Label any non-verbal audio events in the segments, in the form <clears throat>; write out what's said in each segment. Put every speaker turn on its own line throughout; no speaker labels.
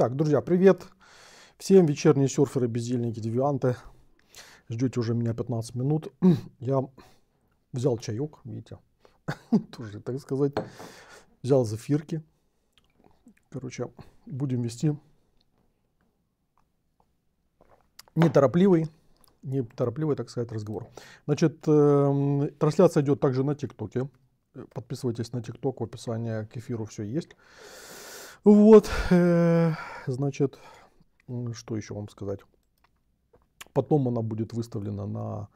Так, друзья, привет. Всем вечерние серферы, бездельники, девианты. Ждете уже меня 15 минут. <clears throat> Я взял чаек, видите, <laughs> тоже, так сказать, взял зафирки. Короче, будем вести неторопливый, неторопливый, так сказать, разговор. Значит, эм, трансляция идет также на ТикТоке. Э, подписывайтесь на ТикТок, в описании к эфиру все есть. Вот, э, значит, что еще вам сказать? Потом она будет выставлена на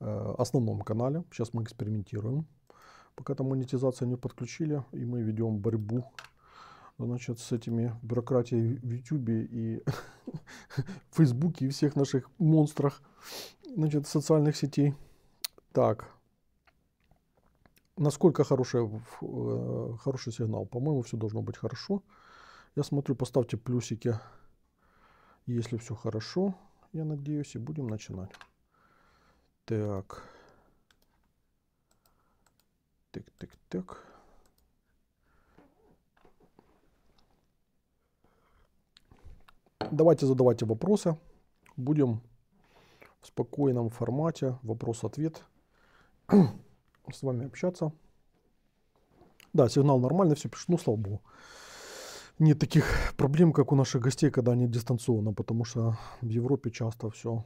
э, основном канале. Сейчас мы экспериментируем. Пока там монетизация не подключили, и мы ведем борьбу значит, с этими бюрократией в YouTube и в <laughs> Facebook и всех наших монстрах значит, социальных сетей. Так, насколько хороший э, хороший сигнал? По-моему, все должно быть хорошо. Я смотрю, поставьте плюсики, если все хорошо, я надеюсь, и будем начинать. Так. Так, так, так. Давайте задавайте вопросы. Будем в спокойном формате вопрос-ответ с вами общаться. Да, сигнал нормальный, все пишет. Ну, слава богу нет таких проблем, как у наших гостей, когда они дистанционно, потому что в Европе часто все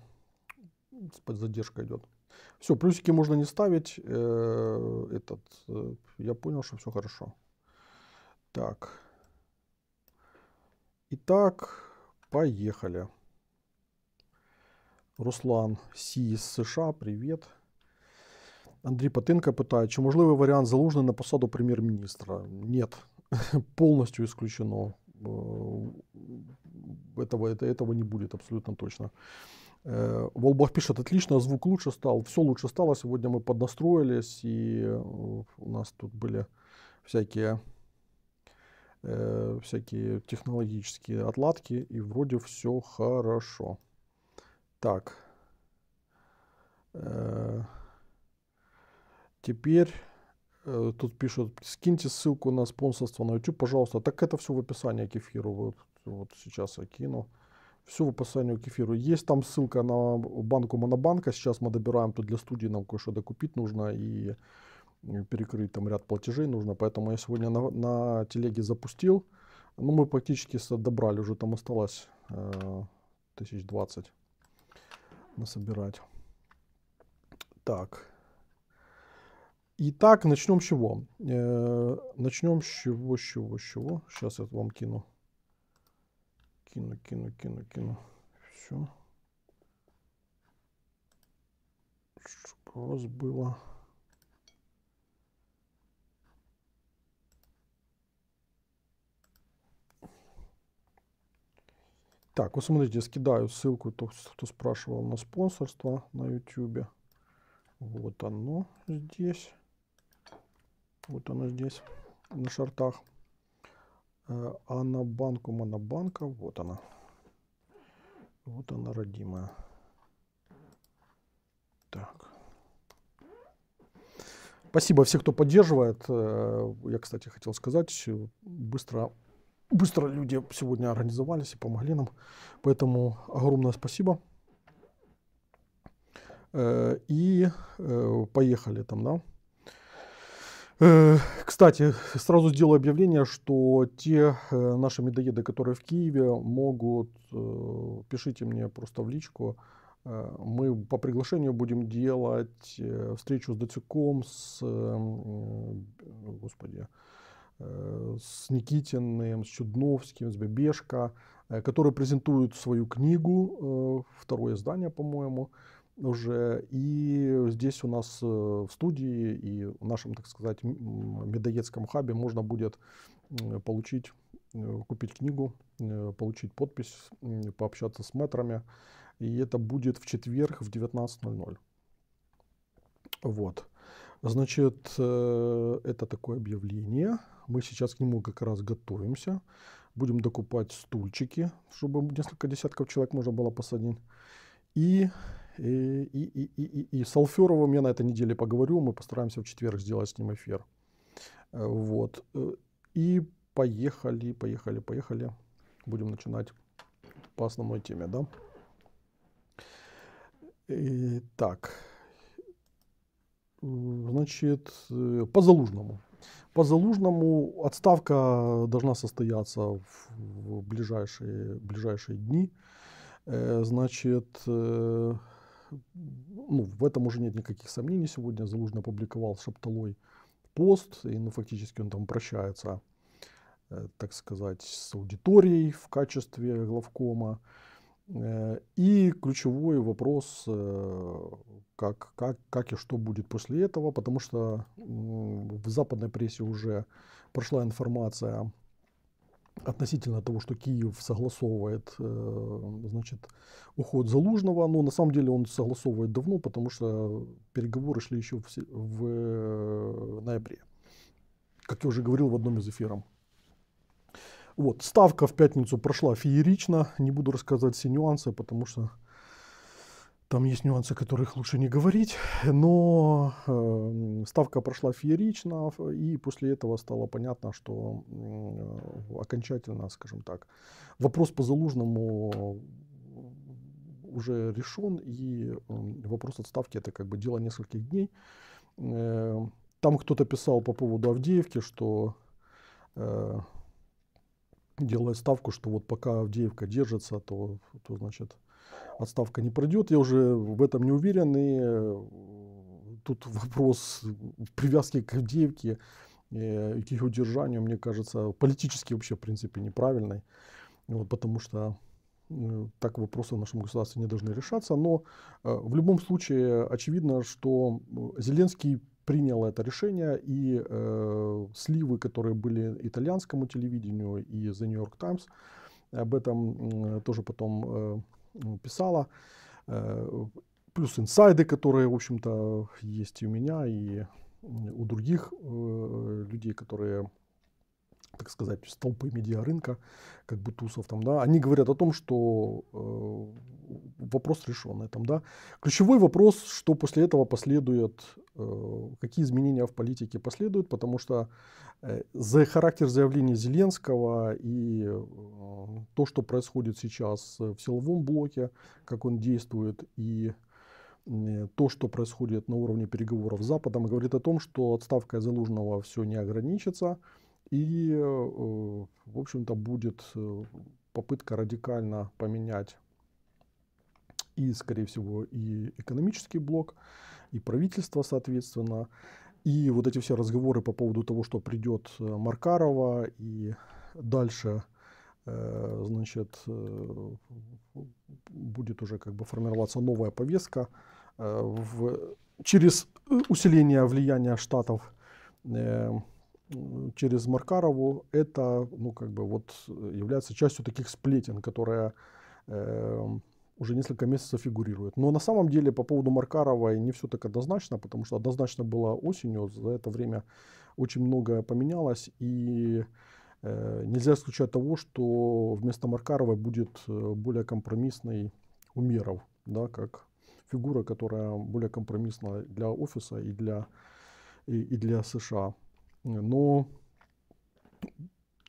задержкой идет. Все, плюсики можно не ставить. Э, этот, э, я понял, что все хорошо. Так. Итак, поехали. Руслан си из США, привет. Андрій Патинка питає, чи можливий варіант залужний на посаду прем'єр-міністра? Нет, <laughs> полностью исключено. Э, этого, это, этого не будет абсолютно точно. Э, Волбах пишет, отлично, звук лучше стал, все лучше стало, сегодня мы поднастроились, и э, у нас тут были всякие, всякие технологические отладки, и вроде все хорошо. Так, теперь Э, тут пишут, скиньте ссылку на спонсорство на YouTube, пожалуйста. Так это все в описании к эфиру. Вот, вот сейчас я кину. Все в описании к эфиру. Есть там ссылка на банку Монобанка. Сейчас мы добираем, тут для студии нам кое-что докупить нужно и перекрыть там ряд платежей нужно. Поэтому я сегодня на, на телеге запустил. Ну, мы практически добрали, уже там осталось э, 1020 насобирать. Так. Итак, начнем с чего? Э, начнем с чего, с чего, с чего. Сейчас я вам кину. Кину, кину, кину, кину. Все. Чтобы у вас было... Так, вот смотрите, скидаю ссылку, кто, кто спрашивал на спонсорство на YouTube. Вот оно здесь. Вот она здесь, на шортах. Э, а на банку монобанка, вот она. Вот она, родимая. Так. Спасибо всем, кто поддерживает. Э, я, кстати, хотел сказать, быстро, быстро люди сегодня организовались и помогли нам. Поэтому огромное спасибо. Э, и поехали там, да. Э, кстати, сразу сделаю объявление, что те э, наши медоеды, которые в Киеве, могут, э, пишите мне просто в личку, мы по приглашению будем делать встречу с Дацюком, с, господи, с Никитиным, с Чудновским, с Бебешко, которые презентуют свою книгу, второе издание, по-моему, уже. И здесь у нас э, в студии и в нашем, так сказать, медоедском хабе можно будет получить, э, купить книгу, э, получить подпись, пообщаться с метрами. И это будет в четверг в 19.00. Вот. Значит, это такое объявление. Мы сейчас к нему как раз готовимся. Будем докупать стульчики, чтобы несколько десятков человек можно было посадить. И и, и, и, и, и с Алферовым я на этой неделе поговорю, мы постараемся в четверг сделать с ним эфир. Вот. И поехали, поехали, поехали. Будем начинать по основной теме, да? И, так. Значит, по Залужному. По Залужному отставка должна состояться в, в ближайшие, ближайшие дни. Значит, ну, в этом уже нет никаких сомнений. Сегодня Залужный опубликовал шапталой пост, и ну, фактически он там прощается, э, так сказать, с аудиторией в качестве главкома. Э, и ключевой вопрос, э, как, как, как и что будет после этого, потому что в западной прессе уже прошла информация относительно того, что Киев согласовывает э, значит, уход Залужного, но на самом деле он согласовывает давно, потому что переговоры шли еще в, в э, ноябре, как я уже говорил в одном из эфиров. Вот, ставка в пятницу прошла феерично, не буду рассказывать все нюансы, потому что там есть нюансы, о которых лучше не говорить, но эм, ставка прошла феерично, и после этого стало понятно, что э, окончательно, скажем так, вопрос по Залужному уже решен, и э, вопрос отставки это как бы дело нескольких дней. Эм, там кто-то писал по поводу Авдеевки, что э, ставку, что вот пока Авдеевка держится, то, то значит, отставка не пройдет, я уже в этом не уверен. И э, тут вопрос привязки к Авдеевке э, и к ее удержанию, мне кажется, политически вообще, в принципе, неправильный, Вот, потому что так вопросы в нашем государстве не должны решаться. Но э, в любом случае очевидно, что Зеленский принял это решение, и э, сливы, которые были итальянскому телевидению и The New York Times, об этом э, тоже потом э, писала. Э, плюс инсайды, которые, в общем-то, есть и у меня, и у других э, людей, которые так сказать, столпы медиарынка, как бы тусов там, да, они говорят о том, что э, вопрос решен этом, да. Ключевой вопрос, что после этого последует, э, какие изменения в политике последуют, потому что э, за характер заявления Зеленского и э, то, что происходит сейчас э, в силовом блоке, как он действует и э, то, что происходит на уровне переговоров с Западом, говорит о том, что отставка Залужного все не ограничится, и, э, в общем-то, будет э, попытка радикально поменять и, скорее всего, и экономический блок, и правительство, соответственно. И вот эти все разговоры по поводу того, что придет э, Маркарова и дальше значит, будет уже как бы формироваться новая повестка в, через усиление влияния штатов эм, через Маркарову, это ну, как бы вот э, является частью таких сплетен, которая э, эм, уже несколько месяцев фигурирует. Но на самом деле по поводу Маркарова не все так однозначно, потому что однозначно было осенью, за это время очень многое поменялось, и э, нельзя исключать того, что вместо Маркарова будет э, более компромиссный Умеров, да, как фигура, которая более компромиссна для офиса и для, и, и для США но ну,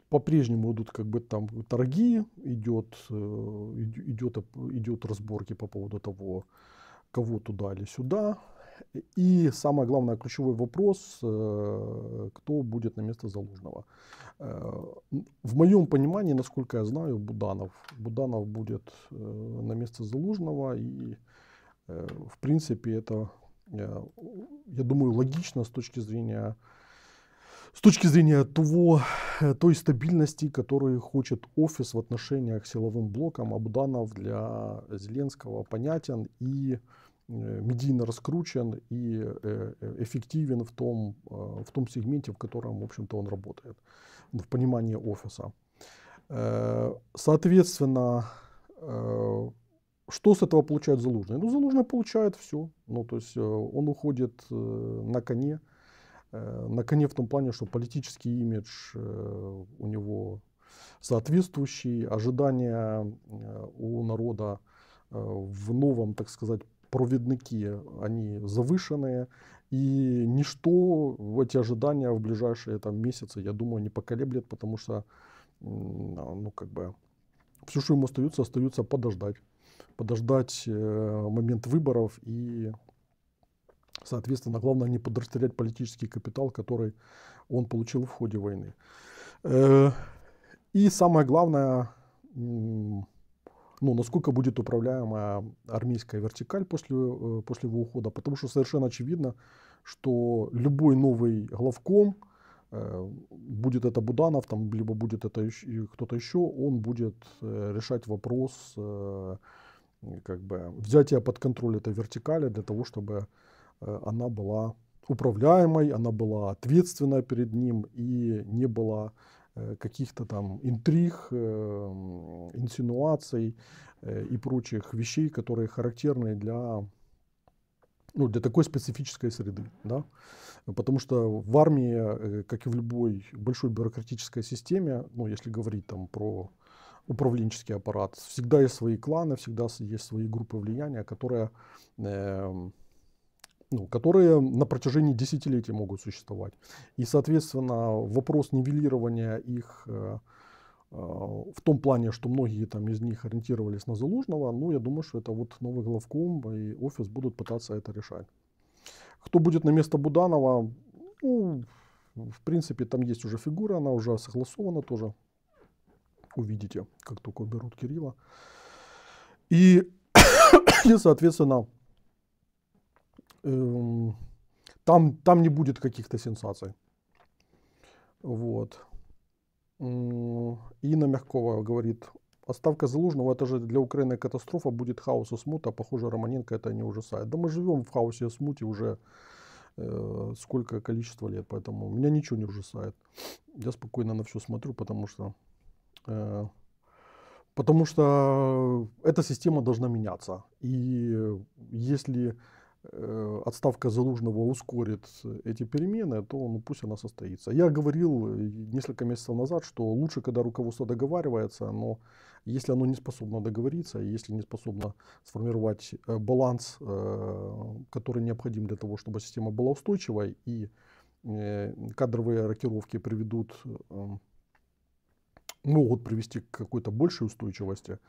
по-прежнему идут как бы там торги, идет, э, идет, идет разборки по поводу того, кого туда или сюда. И самое главное, ключевой вопрос, э, кто будет на место Залужного. Э, в моем понимании, насколько я знаю, Буданов. Буданов будет на место Залужного. И, в принципе, это, я думаю, логично с точки зрения с точки зрения того, э, той стабильности, которую хочет офис в отношениях с силовым блоком, Абданов для Зеленского понятен и э, медийно раскручен и э, эффективен в том, в том сегменте, в котором, в общем-то, он работает, в понимании офиса. Соответственно, что с этого получает Залужный? Ну, Залужный получает все. Ну, то есть он уходит на коне, Э, на коне в том плане, что политический имидж э, у него соответствующий, ожидания э, у народа в новом, так сказать, проведники, они завышенные, и ничто эти ожидания в ближайшие там, месяцы, я думаю, не поколеблет, потому что, а, ну, как бы, все, что ему остается, остается подождать. Подождать момент выборов и Соответственно, главное не подрастерять политический капитал, который он получил в ходе войны. Э, и самое главное, ну, насколько будет управляема армейская вертикаль после, э, после его ухода. Потому что совершенно очевидно, что любой новый главком, э, будет это Буданов, там, либо будет это кто-то еще, он будет решать вопрос как бы, взятия под контроль этой вертикали для того, чтобы Э, она была управляемой, она была ответственна перед ним и не была э, каких-то там интриг, э, инсинуаций и прочих вещей, которые характерны для, ну, для такой специфической среды. Да? Потому что в армии, как и в любой большой бюрократической системе, ну, если говорить там про управленческий аппарат, всегда есть свои кланы, всегда есть свои группы влияния, которые эм, ну, которые на протяжении десятилетий могут существовать. И, соответственно, вопрос нивелирования их э, э, в том плане, что многие там из них ориентировались на Залужного, ну, я думаю, что это вот новый главком и офис будут пытаться это решать. Кто будет на место Буданова, ну, в принципе, там есть уже фигура, она уже согласована тоже. Увидите, как только берут Кирилла. и <coughs> соответственно, Эм, там, там не будет каких-то сенсаций. Вот. Ина Мягкова говорит, оставка Залужного – это же для Украины катастрофа, будет хаос и смута, а похоже, Романенко это не ужасает. Да мы живем в хаосе и смуте уже э, сколько количество лет, поэтому меня ничего не ужасает. Я спокойно на все смотрю, потому что, э, потому что э, эта система должна меняться. И э, если Э, отставка Залужного ускорит эти перемены, то ну, пусть она состоится. Я говорил э, несколько месяцев назад, что лучше, когда руководство договаривается, но если оно не способно договориться, если не способно сформировать э, баланс, который необходим для того, чтобы система была устойчивой, и кадровые рокировки приведут, эм, могут привести к какой-то большей устойчивости,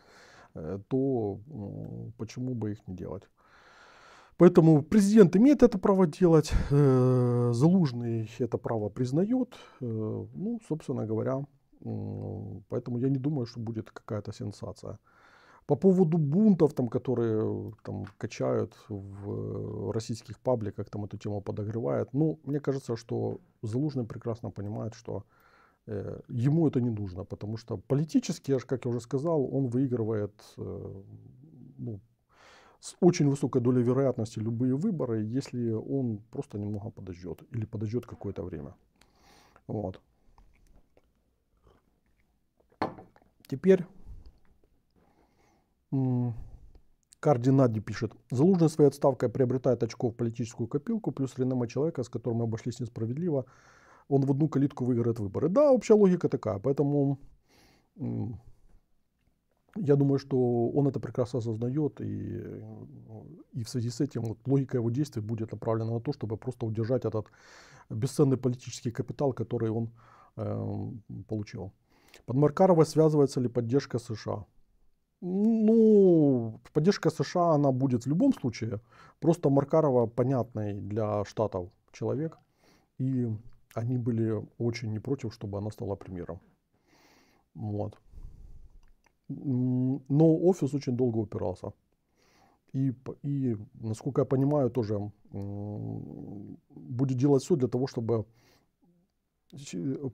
то почему бы их не делать? Поэтому президент имеет это право делать, э, Залужный это право признает. Э, ну, собственно говоря, поэтому я не думаю, что будет какая-то сенсация. По поводу бунтов, там, которые там, качают в российских пабликах, там эту тему подогревают, ну, мне кажется, что Залужный прекрасно понимает, что э, ему это не нужно, потому что политически, как я уже сказал, он выигрывает э, ну, с очень высокой долей вероятности любые выборы, если он просто немного подождет или подождет какое-то время. Вот. Теперь Кардинади пишет. Залужный своей отставкой приобретает очков в политическую копилку, плюс реноме человека, с которым мы обошлись несправедливо, он в одну калитку выиграет выборы. Да, общая логика такая, поэтому я думаю, что он это прекрасно осознает, и, э, и в связи с этим вот, логика его действий будет направлена на то, чтобы просто удержать этот бесценный политический капитал, который он э, получил. Под Маркарова связывается ли поддержка США? Ну, поддержка США, она будет в любом случае. Просто Маркарова понятный для штатов человек. И они были очень не против, чтобы она стала премьером. Вот. Но офис очень долго упирался. И, и, насколько я понимаю, тоже будет делать все для того, чтобы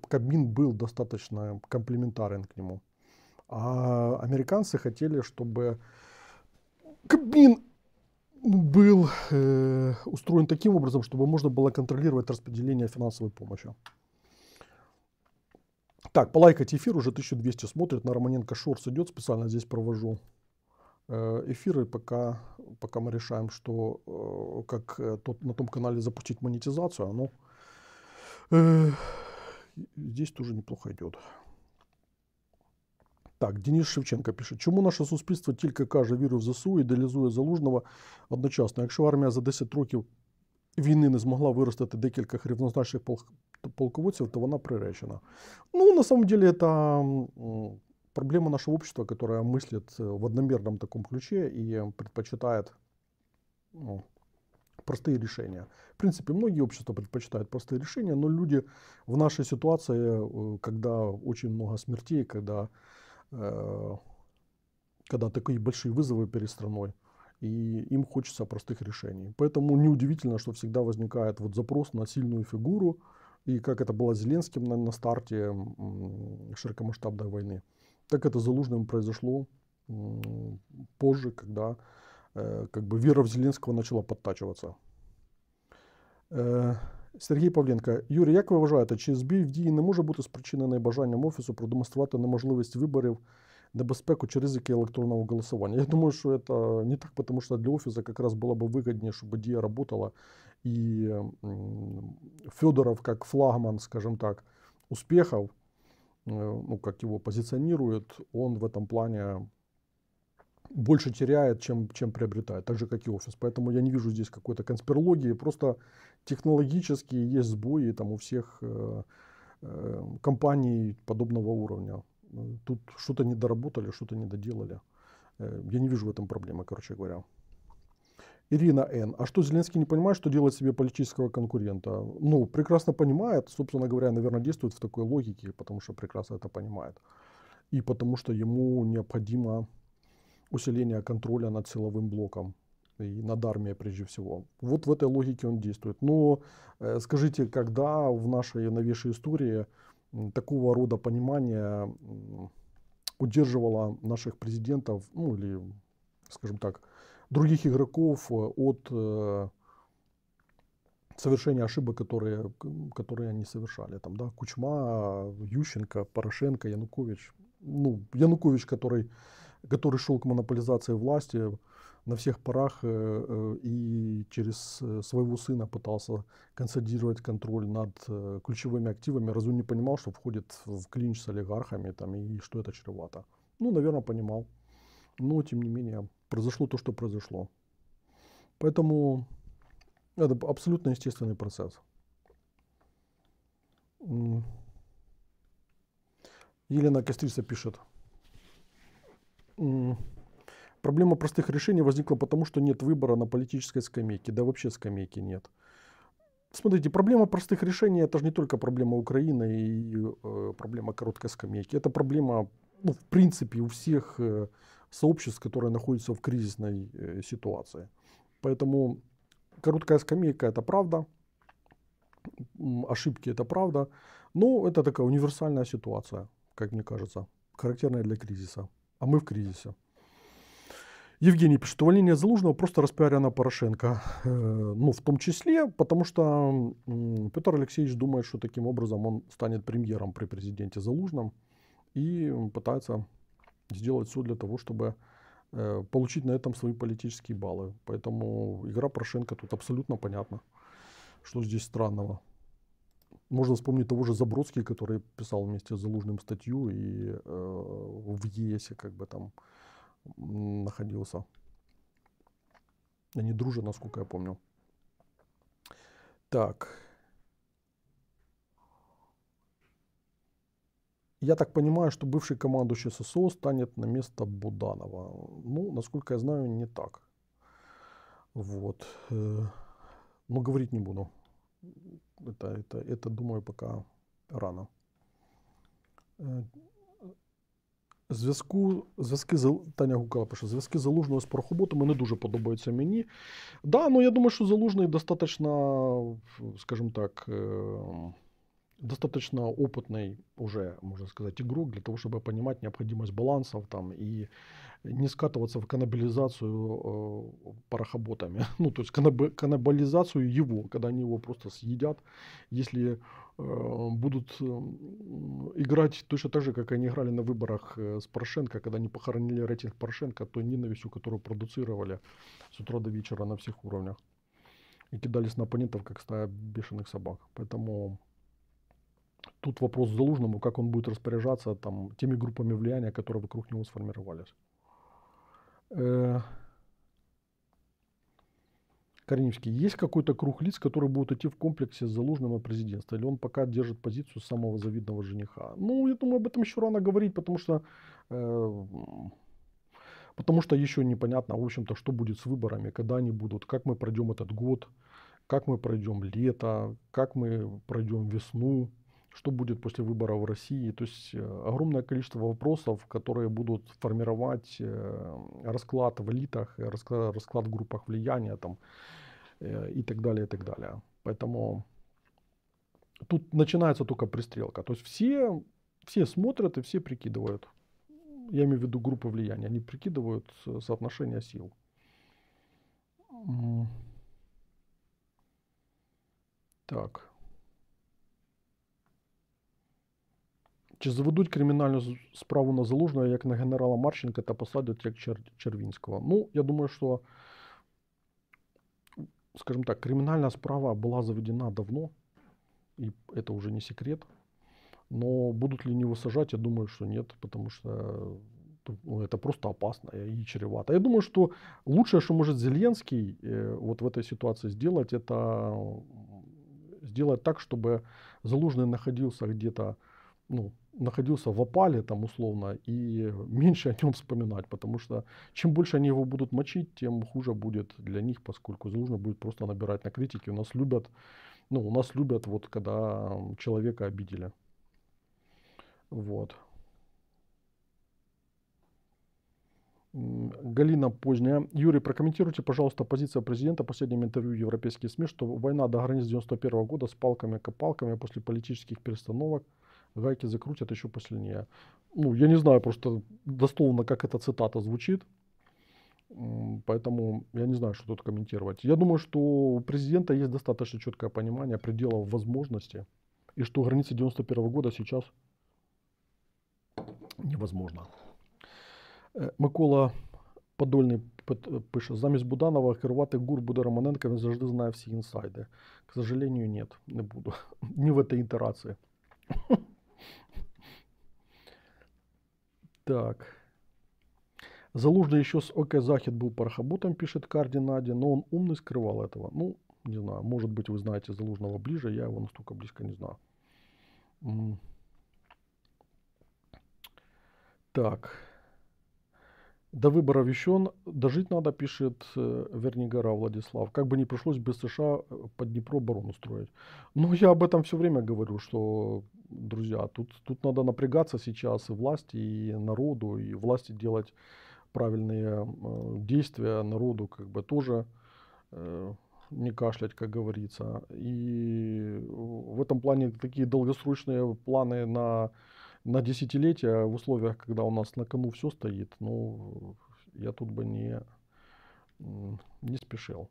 кабин был достаточно комплементарен к нему. А американцы хотели, чтобы кабин был э, устроен таким образом, чтобы можно было контролировать распределение финансовой помощи. Так, полайкать эфир, уже 1200 смотрит, на Романенко Шорс идет, специально здесь провожу э, эфиры, пока, пока мы решаем, что э, как э, тот, на том канале запустить монетизацию, оно э, здесь тоже неплохо идет. Так, Денис Шевченко пишет, чому наше суспільство тільки каже віру в ЗСУ, ідеалізує залужного одночасно, якщо армія за 10 років війни не змогла виростити декілька рівнозначних полководцев, то она приречена. Ну, на самом деле, это проблема нашего общества, которое мыслит э, в одномерном таком ключе и предпочитает ну, простые решения. В принципе, многие общества предпочитают простые решения, но люди в нашей ситуации, э, когда очень много смертей, когда, э, когда такие большие вызовы перед страной, и им хочется простых решений. Поэтому неудивительно, что всегда возникает вот запрос на сильную фигуру, и как это было с Зеленским на, на старте широкомасштабной войны, так это Залужным произошло позже, когда э, как бы вера в Зеленского начала подтачиваться. Е, э, Сергій Павленко, Юрій, як ви вважаєте, чи збій в дії не може бути спричинений бажанням офісу продемонструвати неможливість виборів, небезпеку чи ризики електронного голосування? Я думаю, що це не так, тому що для офісу якраз було б вигідніше, щоб дія працювала и Федоров как флагман, скажем так, успехов, э, ну, как его позиционируют, он в этом плане больше теряет, чем, чем приобретает, так же, как и офис. Поэтому я не вижу здесь какой-то конспирологии, просто технологически есть сбои там у всех э, э, компаний подобного уровня. Тут что-то не доработали, что-то не доделали. Э, я не вижу в этом проблемы, короче говоря. Ирина Н. А что, Зеленский не понимает, что делать себе политического конкурента? Ну, прекрасно понимает, собственно говоря, наверное, действует в такой логике, потому что прекрасно это понимает. И потому что ему необходимо усиление контроля над силовым блоком и над армией прежде всего. Вот в этой логике он действует. Но э, скажите, когда в нашей новейшей истории э, такого рода понимание э, удерживало наших президентов, ну или, скажем так, других игроков э, от э, совершения ошибок, которые, которые они совершали. Там, да, Кучма, Ющенко, Порошенко, Янукович. Ну, Янукович, который, который шел к монополизации власти на всех парах э, и через своего сына пытался консолидировать контроль над ключевыми активами. разве не понимал, что входит в клинч с олигархами там, и что это чревато. Ну, наверное, понимал. Но, тем не менее, произошло то, что произошло. Поэтому это абсолютно естественный процесс. Елена Кострица пишет. Проблема простых решений возникла потому, что нет выбора на политической скамейке. Да вообще скамейки нет. Смотрите, проблема простых решений это же не только проблема Украины и э, проблема короткой скамейки. Это проблема, ну, в принципе, у всех э, сообществ, которое находится в кризисной э, ситуации. Поэтому короткая скамейка – это правда, ошибки – это правда, но это такая универсальная ситуация, как мне кажется, характерная для кризиса. А мы в кризисе. Евгений пишет, увольнение Залужного просто распиарено Порошенко. Э, ну, в том числе, потому что Петр Алексеевич думает, что таким образом он станет премьером при президенте Залужном и пытается сделать все для того, чтобы э, получить на этом свои политические баллы. Поэтому игра Порошенко тут абсолютно понятна. Что здесь странного? Можно вспомнить того же Забродский, который писал вместе с Залужным статью и э, в ЕСе как бы там находился. Они дружат, насколько я помню. Так, Я так понимаю, что бывший командующий ССО станет на место Буданова. Ну, насколько я знаю, не так. Вот. Э, но говорить не буду. Это, это, это думаю, пока рано. Э, зв'язку, зв'язки Таня Гукала пише, зв'язки залужного з Прохоботами не дуже подобаються мені. Да, ну я думаю, що залужний достатньо, скажімо так. Е- достаточно опытный уже, можно сказать, игрок для того, чтобы понимать необходимость балансов там и не скатываться в каннабилизацию э, парохоботами. <laughs> Ну, то есть каннаб- каннабализацию его, когда они его просто съедят, если э, будут э, играть точно так же, как они играли на выборах э, с Порошенко, когда они похоронили рейтинг Порошенко той ненавистью, которую продуцировали с утра до вечера на всех уровнях. И кидались на оппонентов, как стая бешеных собак. Поэтому Тут вопрос Залужному, как он будет распоряжаться там, теми группами влияния, которые вокруг него сформировались. Э, Кореневский, есть какой-то круг лиц, которые будут идти в комплексе с Залужным и президентством, Или он пока держит позицию самого завидного жениха? Ну, я думаю, об этом еще рано говорить, потому что, э, потому что еще непонятно, в общем-то, что будет с выборами, когда они будут, как мы пройдем этот год, как мы пройдем лето, как мы пройдем весну, что будет после выбора в России. То есть э, огромное количество вопросов, которые будут формировать э, расклад в элитах, э, расклад, расклад в группах влияния там, и так далее, и так далее. Поэтому тут начинается только пристрелка. То есть все, все смотрят и все прикидывают. Я имею в виду группы влияния. Они прикидывают соотношение сил. Так. Чи заведуть кримінальну справу на Залужного як на генерала Марченка та посадять як Чер... Червінського? Ну, я думаю, що, скажімо так, кримінальна справа була заведена давно, и это уже не секрет. Но будут ли не высажать, я думаю, что нет, потому что ну, это просто опасно и чревато. Я думаю, что лучшее, что может Зеленский э, вот в этой ситуации сделать, это сделать так, чтобы Залужный находился где-то ну, находился в опале, там условно, и меньше о нем вспоминать, потому что чем больше они его будут мочить, тем хуже будет для них, поскольку нужно будет просто набирать на критике. У нас любят, ну, у нас любят вот когда человека обидели. Вот. Галина Поздняя. Юрий, прокомментируйте, пожалуйста, позицию президента в последнем интервью европейских СМИ, что война до границ 91 года с палками-копалками после политических перестановок – гайки закрутят еще посильнее. Ну, я не знаю просто дословно, как эта цитата звучит. Поэтому я не знаю, что тут комментировать. Я думаю, что у президента есть достаточно четкое понимание пределов возможности. И что границы 91 года сейчас невозможно. Э, Микола Подольний пише, замість Буданова керувати ГУР буде Романенко, він завжди знає всі інсайди. К сожалению, нет, не буду. <laughs> Ні в этой итерации. <laughs> Так. Залужный еще с ОК Захид был парохоботом, пишет Кардинаде, но он умный скрывал этого. Ну, не знаю, может быть, вы знаете Залужного ближе, я его настолько близко не знаю. Так. До выборов еще дожить надо, пишет э, Вернигора Владислав. Как бы не пришлось без США э, под Днепро барон строить. Но я об этом все время говорю, что, друзья, тут, тут надо напрягаться сейчас и власти, и народу, и власти делать правильные э, действия народу, как бы тоже э, не кашлять, как говорится. И в этом плане такие долгосрочные планы на на десятилетия в условиях, когда у нас на кону все стоит, ну, я тут бы не, не спешил.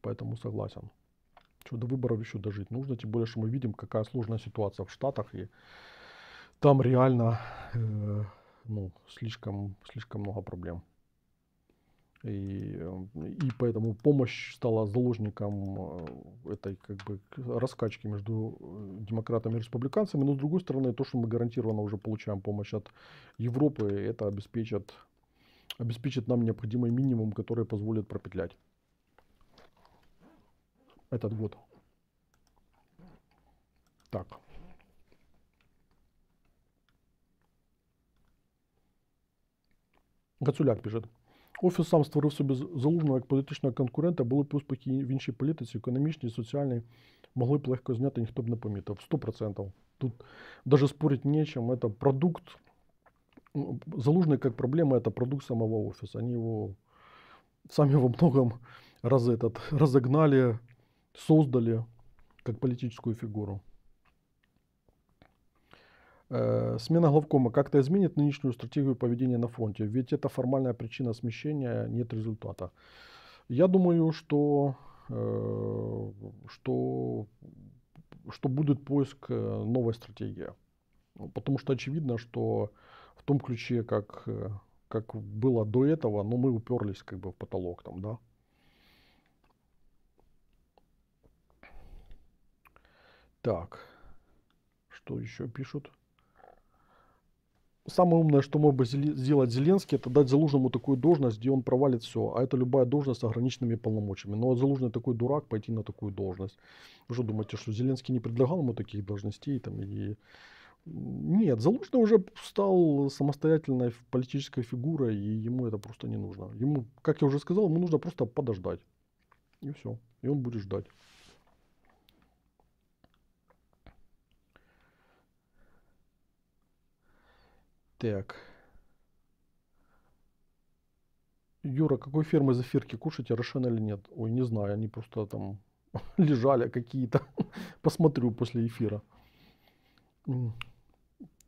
Поэтому согласен. Что до выборов еще дожить нужно, тем более, что мы видим, какая сложная ситуация в Штатах, и там реально э, ну, слишком, слишком много проблем. И, эм, и поэтому помощь стала заложником э, этой как бы раскачки между э, демократами и республиканцами. Но с другой стороны, то, что мы гарантированно уже получаем помощь от Европы, это обеспечит, обеспечит нам необходимый минимум, который позволит пропетлять этот год. Так. Гацуляк пишет. Офіс сам створив собі залужного як політичного конкурента, були б успіхи в іншій політиці, економічній, соціальній, могли б легко зняти, ніхто б не помітив. 100%. Тут навіть спорити нічим, це продукт. Ну, Залужный как проблема это продукт самого офиса. Они его сами во многом раз этот, разогнали, создали как политическую фигуру. Э, смена главкома как-то изменит нынешнюю стратегию поведения на фронте? Ведь это формальная причина смещения, нет результата. Я думаю, что, э, что, что будет поиск э, новой стратегии. Потому что очевидно, что в том ключе, как, как было до этого, но мы уперлись как бы в потолок там, да. Так, что еще пишут? самое умное, что мог бы сделать Зеленский, это дать Залужному такую должность, где он провалит все. А это любая должность с ограниченными полномочиями. Но Залужный такой дурак пойти на такую должность. Вы что думаете, что Зеленский не предлагал ему таких должностей? Там, и... Нет, Залужный уже стал самостоятельной политической фигурой, и ему это просто не нужно. Ему, как я уже сказал, ему нужно просто подождать. И все. И он будет ждать. Так. Юра, какой фермы зафирки кушаете, а Рошен или нет? Ой, не знаю, они просто там <laughs> лежали какие-то. <laughs> Посмотрю после эфира.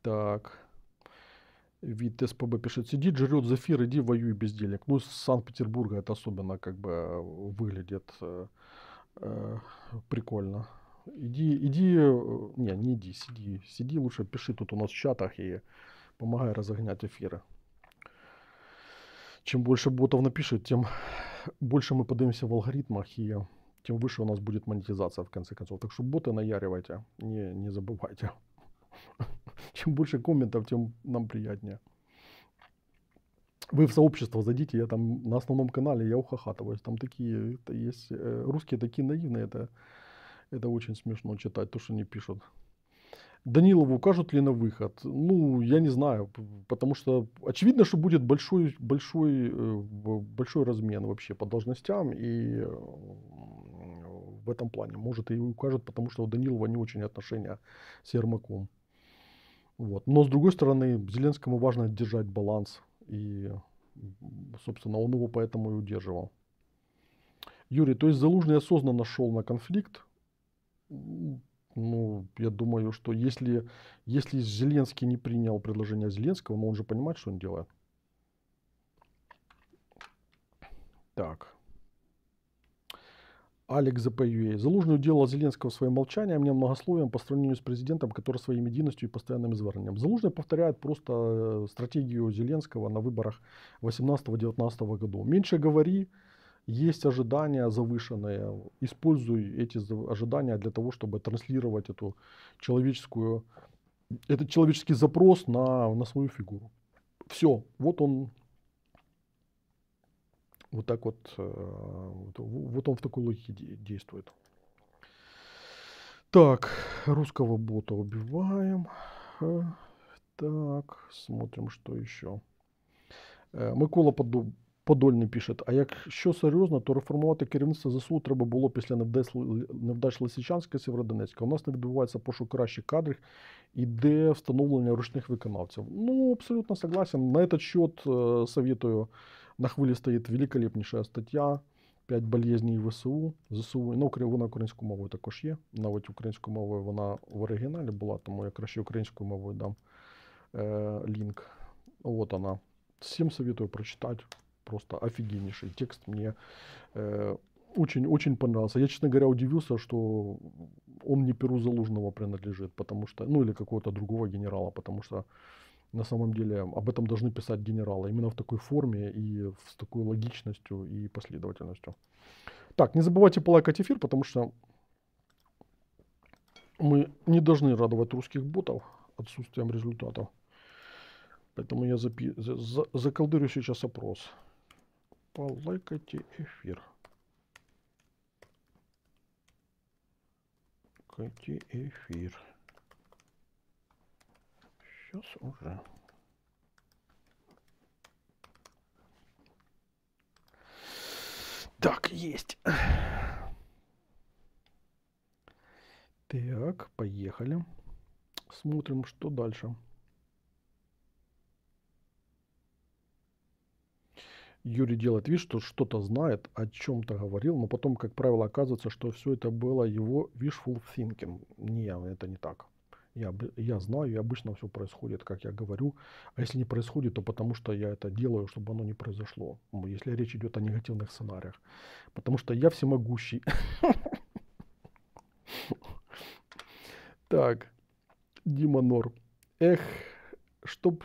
Так. Вид СПБ пишет, сидит, жрет зафир, иди воюй без денег. Ну, с Санкт-Петербурга это особенно как бы э, выглядит э, э, прикольно. Иди, иди, э, не, не иди, сиди, сиди лучше, пиши тут у нас в чатах и помогай разогнать эфиры. Чем больше ботов напишет, тем <sighs> больше мы поднимемся в алгоритмах, и тем выше у нас будет монетизация в конце концов. Так что боты наяривайте, не, не забывайте. <laughs> Чем больше комментов, тем нам приятнее. Вы в сообщество зайдите, я там на основном канале, я ухахатываюсь. Там такие это есть, э, русские такие наивные, это, это очень смешно читать, то, что они пишут. Данилову укажут ли на выход? Ну, я не знаю, потому что очевидно, что будет большой, большой, э, большой размен вообще по должностям, и э, в этом плане, может, и укажут, потому что у Данилова не очень отношения с Ермаком. Вот. Но, с другой стороны, Зеленскому важно держать баланс, и, собственно, он его поэтому и удерживал. Юрий, то есть Залужный осознанно шел на конфликт, ну, я думаю, что если, если Зеленский не принял предложение Зеленского, но он же понимает, что он делает. Так. Алекс ЗПЮА. Залужное дело Зеленского своим молчанием, не немногословием по сравнению с президентом, который своей единостью и постоянным изворением. Залужный повторяет просто э, стратегию Зеленского на выборах 18-19 года. Меньше говори, есть ожидания завышенные, используй эти ожидания для того, чтобы транслировать эту человеческую, этот человеческий запрос на, на свою фигуру. Все, вот он, вот так вот, э, вот он в такой логике действует. Так, русского бота убиваем. Э, так, смотрим, что еще. Э, Микола Подоб... Подольний пише, а якщо серйозно, то реформувати керівництво ЗСУ треба було після невдач Лисичанська Сєвродонецька. У нас не відбувається пошук кращих кадрів, іде встановлення ручних виконавців. Ну, абсолютно согласен. На этот счет е, советую, на хвилі стоїть великолепніша стаття. 5 болезнів ВСУ, ЗСУ. Ну, вона українською мовою також є. Навіть українською мовою вона в оригіналі була, тому я краще українською мовою дам е, лінк. От вона. Всім совітую прочитати. просто офигеннейший текст. Мне очень-очень э, понравился. Я, честно говоря, удивился, что он не Перу Залужного принадлежит, потому что, ну или какого-то другого генерала, потому что на самом деле об этом должны писать генералы именно в такой форме и с такой логичностью и последовательностью. Так, не забывайте полайкать эфир, потому что мы не должны радовать русских ботов отсутствием результатов. Поэтому я запи- за- заколдырю сейчас опрос полайкайте эфир. Лайкайте эфир. Сейчас уже. Так, есть. Так, поехали. Смотрим, что дальше. Юрий делает вид, что что-то знает, о чем-то говорил, но потом, как правило, оказывается, что все это было его wishful thinking. Не, это не так. Я, я знаю, и обычно все происходит, как я говорю. А если не происходит, то потому что я это делаю, чтобы оно не произошло. Если речь идет о негативных сценариях. Потому что я всемогущий. <laughs> Так, Дима Нор. Эх, чтоб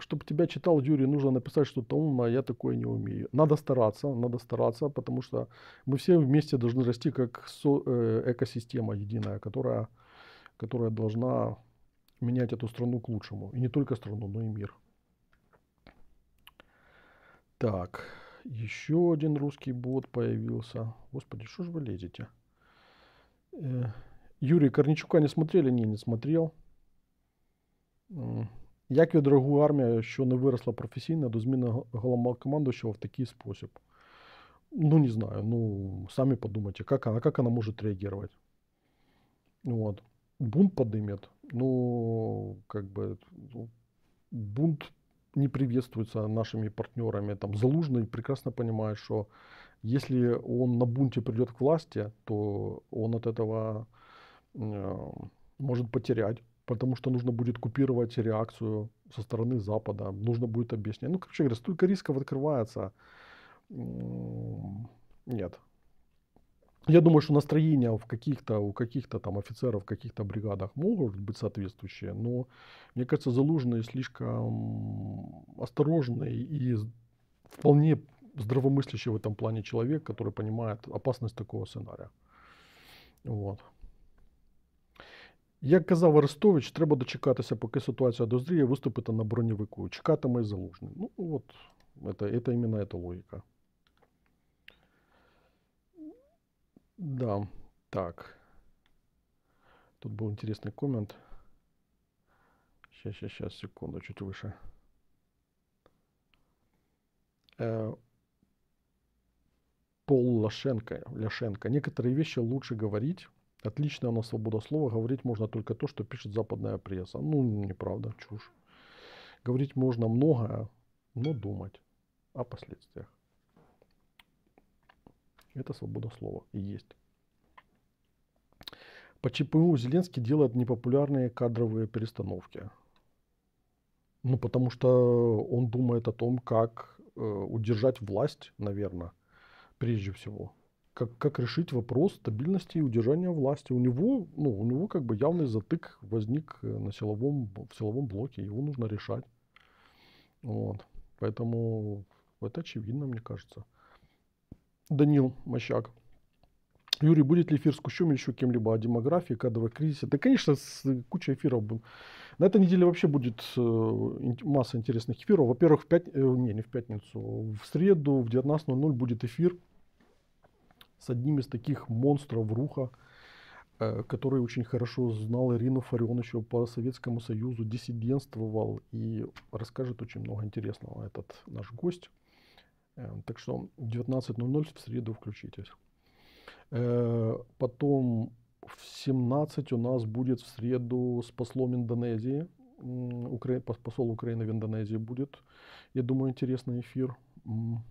чтобы тебя читал Юрий, нужно написать что-то умное, а я такое не умею. Надо стараться, надо стараться, потому что мы все вместе должны расти как со, э, экосистема единая, которая, которая должна менять эту страну к лучшему. И не только страну, но и мир. Так, еще один русский бот появился. Господи, что же вы лезете? Э, Юрий Корничука не смотрели? Не, не смотрел. Як відреагує армія, що не виросла професійно до зміни головнокомандуючого в такий спосіб? Ну, не знаю. Ну, сами подумайте, как она, как она может реагировать. Вот. Бунт подымет. Ну, как бы, ну, бунт не приветствуется нашими партнерами. Там Залужный прекрасно понимает, что если он на бунте придет к власти, то он от этого э, может потерять потому что нужно будет купировать реакцию со стороны Запада, нужно будет объяснять. Ну, короче говоря, столько рисков открывается. Нет. Я думаю, что настроения в каких-то, у каких-то там офицеров, в каких-то бригадах могут быть соответствующие, но мне кажется, залуженные слишком осторожные и вполне здравомыслящий в этом плане человек, который понимает опасность такого сценария. Вот. Як казав Арестович, треба дочекатися, поки ситуація дозріє, виступити на броньовику. Чекатиме залужний. Ну, от, це, це іменно ця логіка. Да, так. Тут был интересный коммент. Сейчас, сейчас, сейчас, секунду, чуть выше. Э, Пол Лошенко, Ляшенко. Некоторые вещи лучше говорить, Отлично, она свобода слова. Говорить можно только то, что пишет западная пресса. Ну, неправда, чушь. Говорить можно многое, но думать о последствиях. Это свобода слова и есть. По Почему Зеленский делает непопулярные кадровые перестановки? Ну, потому что он думает о том, как э, удержать власть, наверное, прежде всего как, как решить вопрос стабильности и удержания власти. У него, ну, у него как бы явный затык возник э, на силовом, в силовом блоке, его нужно решать. Вот. Поэтому это очевидно, мне кажется. Данил Мощак. Юрий, будет ли эфир с Кущем или еще кем-либо о демографии, кадровой кризисе? Да, конечно, с э, кучей эфиров. На этой неделе вообще будет э, масса интересных эфиров. Во-первых, в пят... не, не в пятницу, в среду в 19.00 будет эфир с одним из таких монстров Руха, э, который очень хорошо знал Ирину Фарион еще по Советскому Союзу, диссидентствовал и расскажет очень много интересного этот наш гость. Э, так что 19.00 в среду включитесь. Э, потом в 17 у нас будет в среду с послом Индонезии. Укра... Посол Украины в Индонезии будет. Я думаю, интересный эфир. Мы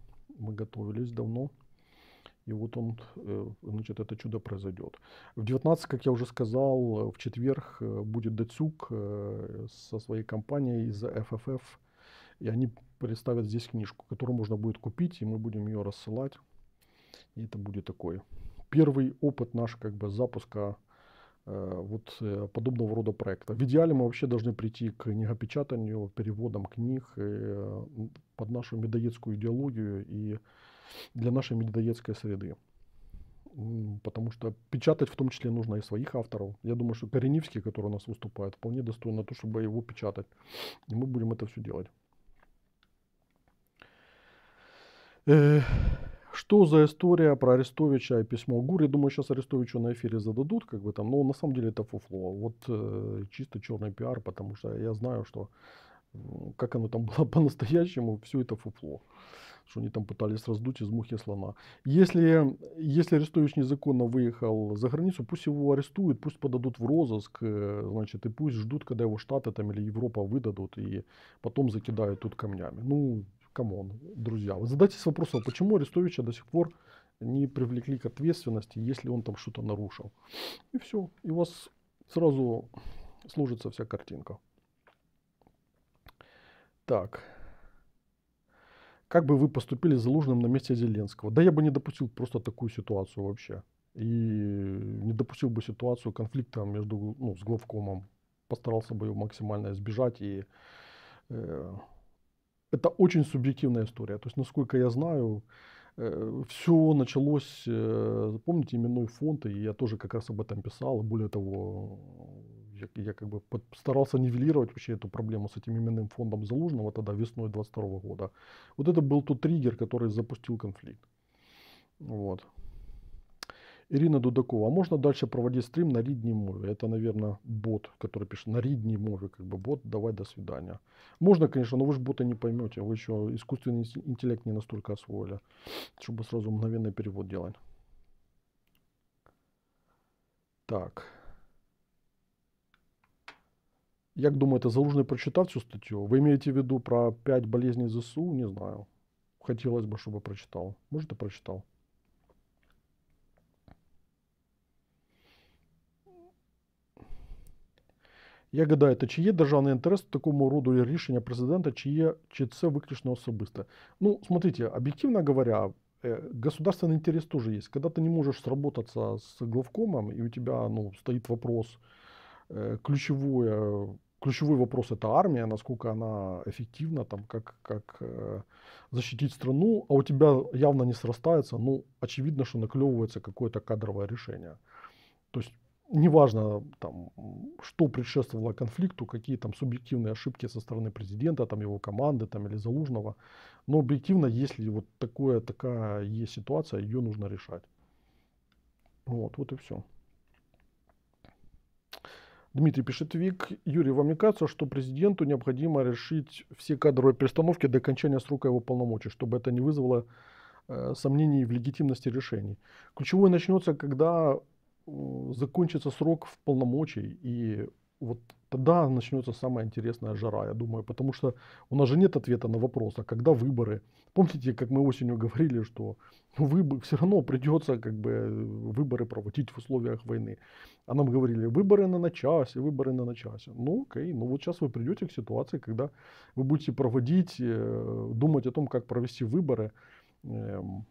готовились давно. И вот он, э, значит, это чудо произойдет. В 19, как я уже сказал, в четверг э, будет Дацюк э, со своей компанией из FFF. И они представят здесь книжку, которую можно будет купить, и мы будем ее рассылать. И это будет такой первый опыт наш как бы запуска вот подобного рода проекта. В идеале мы вообще должны прийти к книгопечатанию, переводам книг под нашу медоедскую идеологию и для нашей медведецкой среды. Потому что печатать в том числе нужно и своих авторов. Я думаю, что Кореневский, который у нас выступает, вполне достойно то, чтобы его печатать. И мы будем это все делать. Э, что за история про Арестовича и письмо Гури? думаю, сейчас Арестовичу на эфире зададут, как бы там, но на самом деле это фуфло. Вот э, чисто черный пиар, потому что я знаю, что как оно там <laughs> было по-настоящему, все это фуфло что они там пытались раздуть из мухи слона. Если, если арестович незаконно выехал за границу, пусть его арестуют, пусть подадут в розыск, э, значит, и пусть ждут, когда его Штаты там или Европа выдадут, и потом закидают тут камнями. Ну, камон, друзья. Вот задайтесь вопросом, а почему арестовича до сих пор не привлекли к ответственности, если он там что-то нарушил. И все. И у вас сразу сложится вся картинка. Так. Как бы вы поступили с Залужным на месте Зеленского? Да я бы не допустил просто такую ситуацию вообще. И не допустил бы ситуацию конфликта между, ну, с главкомом. Постарался бы его максимально избежать. И э, это очень субъективная история. То есть, насколько я знаю, э, все началось, э, помните, именной фонд, и я тоже как раз об этом писал, более того, я, я как бы старался нивелировать вообще эту проблему с этим именным фондом Залужного тогда весной 22 года. Вот это был тот триггер, который запустил конфликт. Вот. Ирина Дудакова. А можно дальше проводить стрим на ридней мове? Это, наверное, бот, который пишет на ридней мове, Как бы бот, давай, до свидания. Можно, конечно, но вы же бота не поймете. Вы еще искусственный интеллект не настолько освоили, чтобы сразу мгновенный перевод делать. Так. Як думаєте, Залужний прочитав цю статтю? Ви маєте в виду про 5 болезней ЗСУ? Не знаю. Хотілося б, щоб прочитав. Можете прочитав? Як гадаєте, чи є державний інтерес в такому роду рішення президента, чи є, чи це виключно особисте? Ну, смотрите, объективно говоря, государственный интерес тоже есть. Когда ты не можешь сработаться с главкомом, и у тебя ну, стоит вопрос, э, ключевое ключевой вопрос это армия, насколько она эффективна, там, как, как э, защитить страну, а у тебя явно не срастается, ну, очевидно, что наклевывается какое-то кадровое решение. То есть неважно, там, что предшествовало конфликту, какие там субъективные ошибки со стороны президента, там, его команды там, или Залужного, но объективно, если вот такое, такая есть ситуация, ее нужно решать. Вот, вот и все. Дмитрий пишет Вик. Юрий, вам не кажется, что президенту необходимо решить все кадровые перестановки до окончания срока его полномочий, чтобы это не вызвало э, сомнений в легитимности решений? Ключевое начнется, когда э, закончится срок в полномочий, и вот тогда начнется самая интересная жара, я думаю, потому что у нас же нет ответа на вопрос, а когда выборы? Помните, как мы осенью говорили, что выбор, все равно придется как бы выборы проводить в условиях войны. А нам говорили, выборы на начасе, выборы на начасе. Ну окей, ну вот сейчас вы придете к ситуации, когда вы будете проводить, э, думать о том, как провести выборы, эм,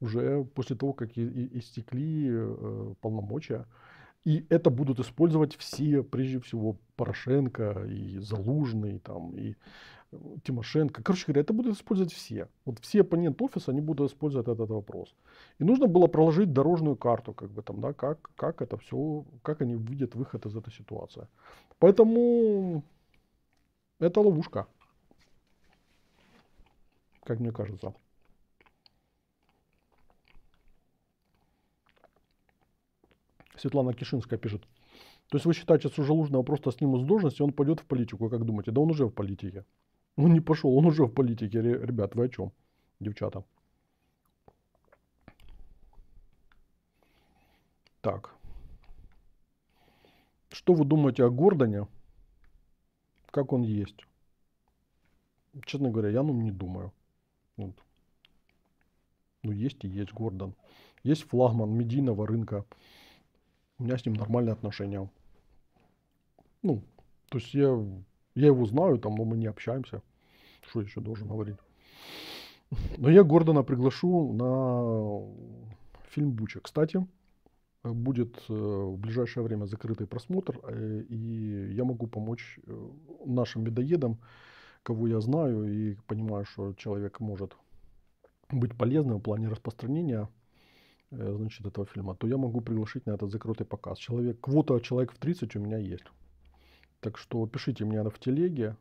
уже после того, как истекли э, полномочия и это будут использовать все, прежде всего, Порошенко и Залужный, там, и э, Тимошенко. Короче говоря, это будут использовать все. Вот все оппоненты офиса, они будут использовать этот, вопрос. И нужно было проложить дорожную карту, как бы там, да, как, как это все, как они видят выход из этой ситуации. Поэтому это ловушка. Как мне кажется. Светлана Кишинская пишет. То есть вы считаете, что Желужного просто снимут с должности, он пойдет в политику, как думаете? Да он уже в политике. Он не пошел, он уже в политике. Ребят, вы о чем, девчата? Так. Что вы думаете о Гордоне? Как он есть? Честно говоря, я ну не думаю. Вот. Ну есть и есть Гордон. Есть флагман медийного рынка у меня с ним нормальные отношения. Ну, то есть я, я его знаю, там, но мы не общаемся. Что еще должен говорить? Но я Гордона приглашу на фильм Буча. Кстати, будет э, в ближайшее время закрытый просмотр, э, и я могу помочь э, нашим медоедам, кого я знаю и понимаю, что человек может быть полезным в плане распространения Э, значит, этого фильма, то я могу приглашить на этот закрытый показ. Человек, квота человек в 30 у меня есть. Так что пишите мне в телеге,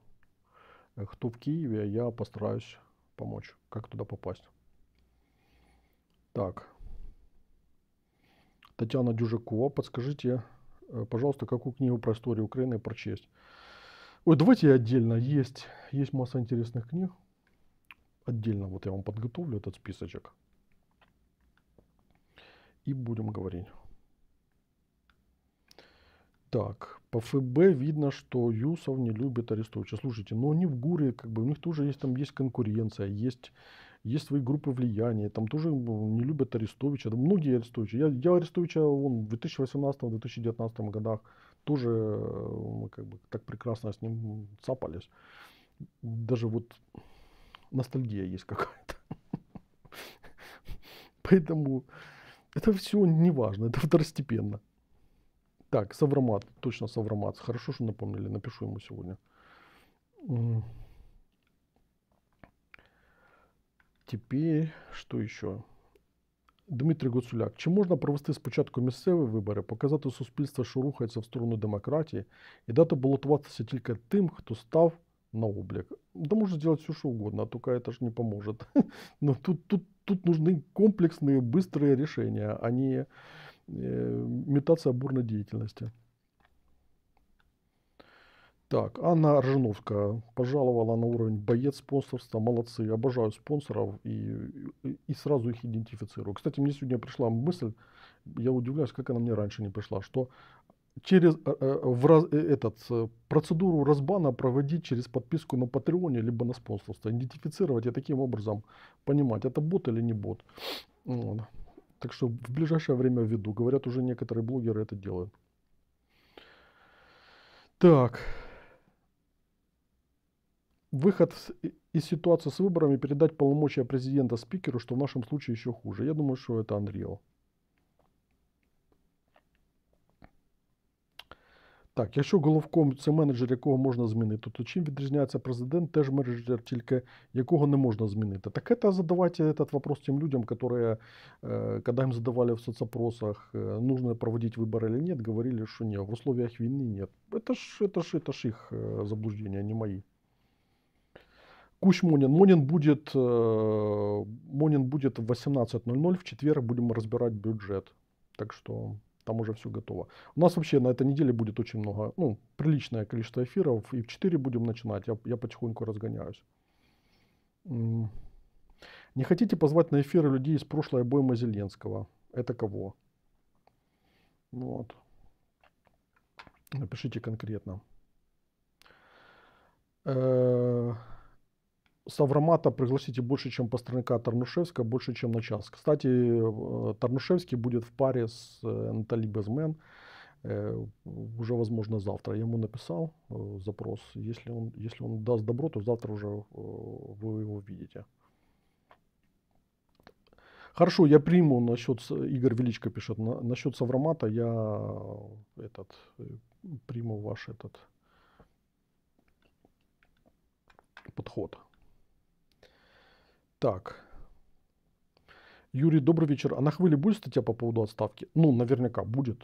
э, кто в Киеве, я постараюсь помочь, как туда попасть. Так. Татьяна Дюжакова, подскажите, э, пожалуйста, какую книгу про историю Украины прочесть? Ой, давайте отдельно. Есть, есть масса интересных книг. Отдельно вот я вам подготовлю этот списочек и будем говорить. Так, по ФБ видно, что Юсов не любит Арестовича. Слушайте, но ну они в ГУРе, как бы, у них тоже есть там есть конкуренция, есть, есть свои группы влияния, там тоже ну, не любят Арестовича, да многие Арестовича. Я, я Арестовича он в 2018-2019 годах тоже э, мы как бы так прекрасно с ним цапались. Даже вот ностальгия есть какая-то. <laughs> Поэтому это все не важно, это второстепенно. Так, Савромат, точно Савромат, Хорошо, что напомнили, напишу ему сегодня. Теперь, что еще? Дмитрий Гуцуляк, чи можна провести спочатку місцеві вибори, показати суспільство, що рухається в сторону демократії, і дати балотуватися тільки тим, хто став на облік? Да можна зробити все, що угодно, а тільки це ж не поможе. <laughs> Ну тут тут тут нужны комплексные, быстрые решения, а не имитация э, бурной деятельности. Так, Анна Ржиновская пожаловала на уровень боец спонсорства. Молодцы, обожаю спонсоров и, и, и сразу их идентифицирую. Кстати, мне сегодня пришла мысль, я удивляюсь, как она мне раньше не пришла, что через э, э, в раз, э, этот, процедуру разбана проводить через подписку на Патреоне либо на спонсорство. Идентифицировать и таким образом понимать, это бот или не бот. Вот. Так что в ближайшее время введу. Говорят, уже некоторые блогеры это делают. Так. Выход из ситуации с выборами передать полномочия президента спикеру, что в нашем случае еще хуже. Я думаю, что это Unreal. Так, якщо головком це менеджер, якого можна змінити, то чим відрізняється президент, теж менеджер, тільки якого не можна змінити. Так это задавайте этот вопрос тем людям, которые, когда им задавали в соцопросах, нужно проводить выборы или нет, говорили, что нет, в условиях войны нет. Это ж, это ж, это ж их заблуждение, а не мои. Кусь Монин. Монин будет, Монин будет в 18.00, в четверг будем разбирать бюджет. Так что там уже все готово. У нас вообще на этой неделе будет очень много, ну, приличное количество эфиров. И в 4 будем начинать. Я, я потихоньку разгоняюсь. Не хотите позвать на эфиры людей из прошлой обоймы Зеленского? Это кого? Вот. Напишите конкретно. Э -э Савромата пригласите больше, чем Пастернака Тарнушевска, больше, чем на Кстати, э, Тарнушевский будет в паре с э, Натальей Безмен э, уже, возможно, завтра. Я ему написал запрос. Если он, если он даст добро, то завтра уже вы его видите. Хорошо, я приму насчет, Игорь Величко пишет, насчет Савромата. я этот, приму ваш этот подход. Так. Юрий, добрый вечер. А на хвыле будет статья по поводу отставки? Ну, наверняка будет.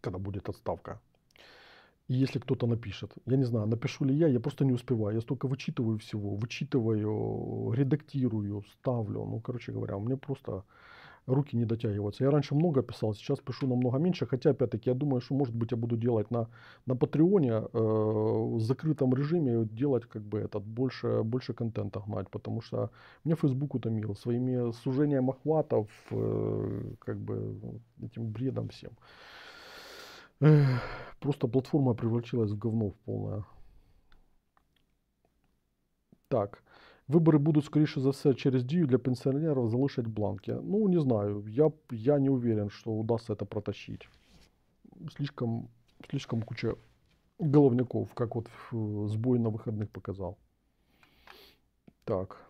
Когда будет отставка. И если кто-то напишет. Я не знаю, напишу ли я, я просто не успеваю. Я столько вычитываю всего, вычитываю, редактирую, ставлю. Ну, короче говоря, у меня просто руки не дотягиваются. Я раньше много писал, сейчас пишу намного меньше, хотя, опять-таки, я думаю, что, может быть, я буду делать на, на Патреоне э, в закрытом режиме, делать как бы этот, больше, больше контента гнать, потому что мне Facebook утомил своими сужением охватов, э, как бы этим бредом всем. Эх, просто платформа превратилась в говно в полное. Так. Выборы будут скоріше всего через дію для пенсионеров, залишать бланки. Ну, не знаю. Я я не уверен, что удастся это протащить. Слишком, слишком куча головняков, как вот сбой на выходных показал. Так.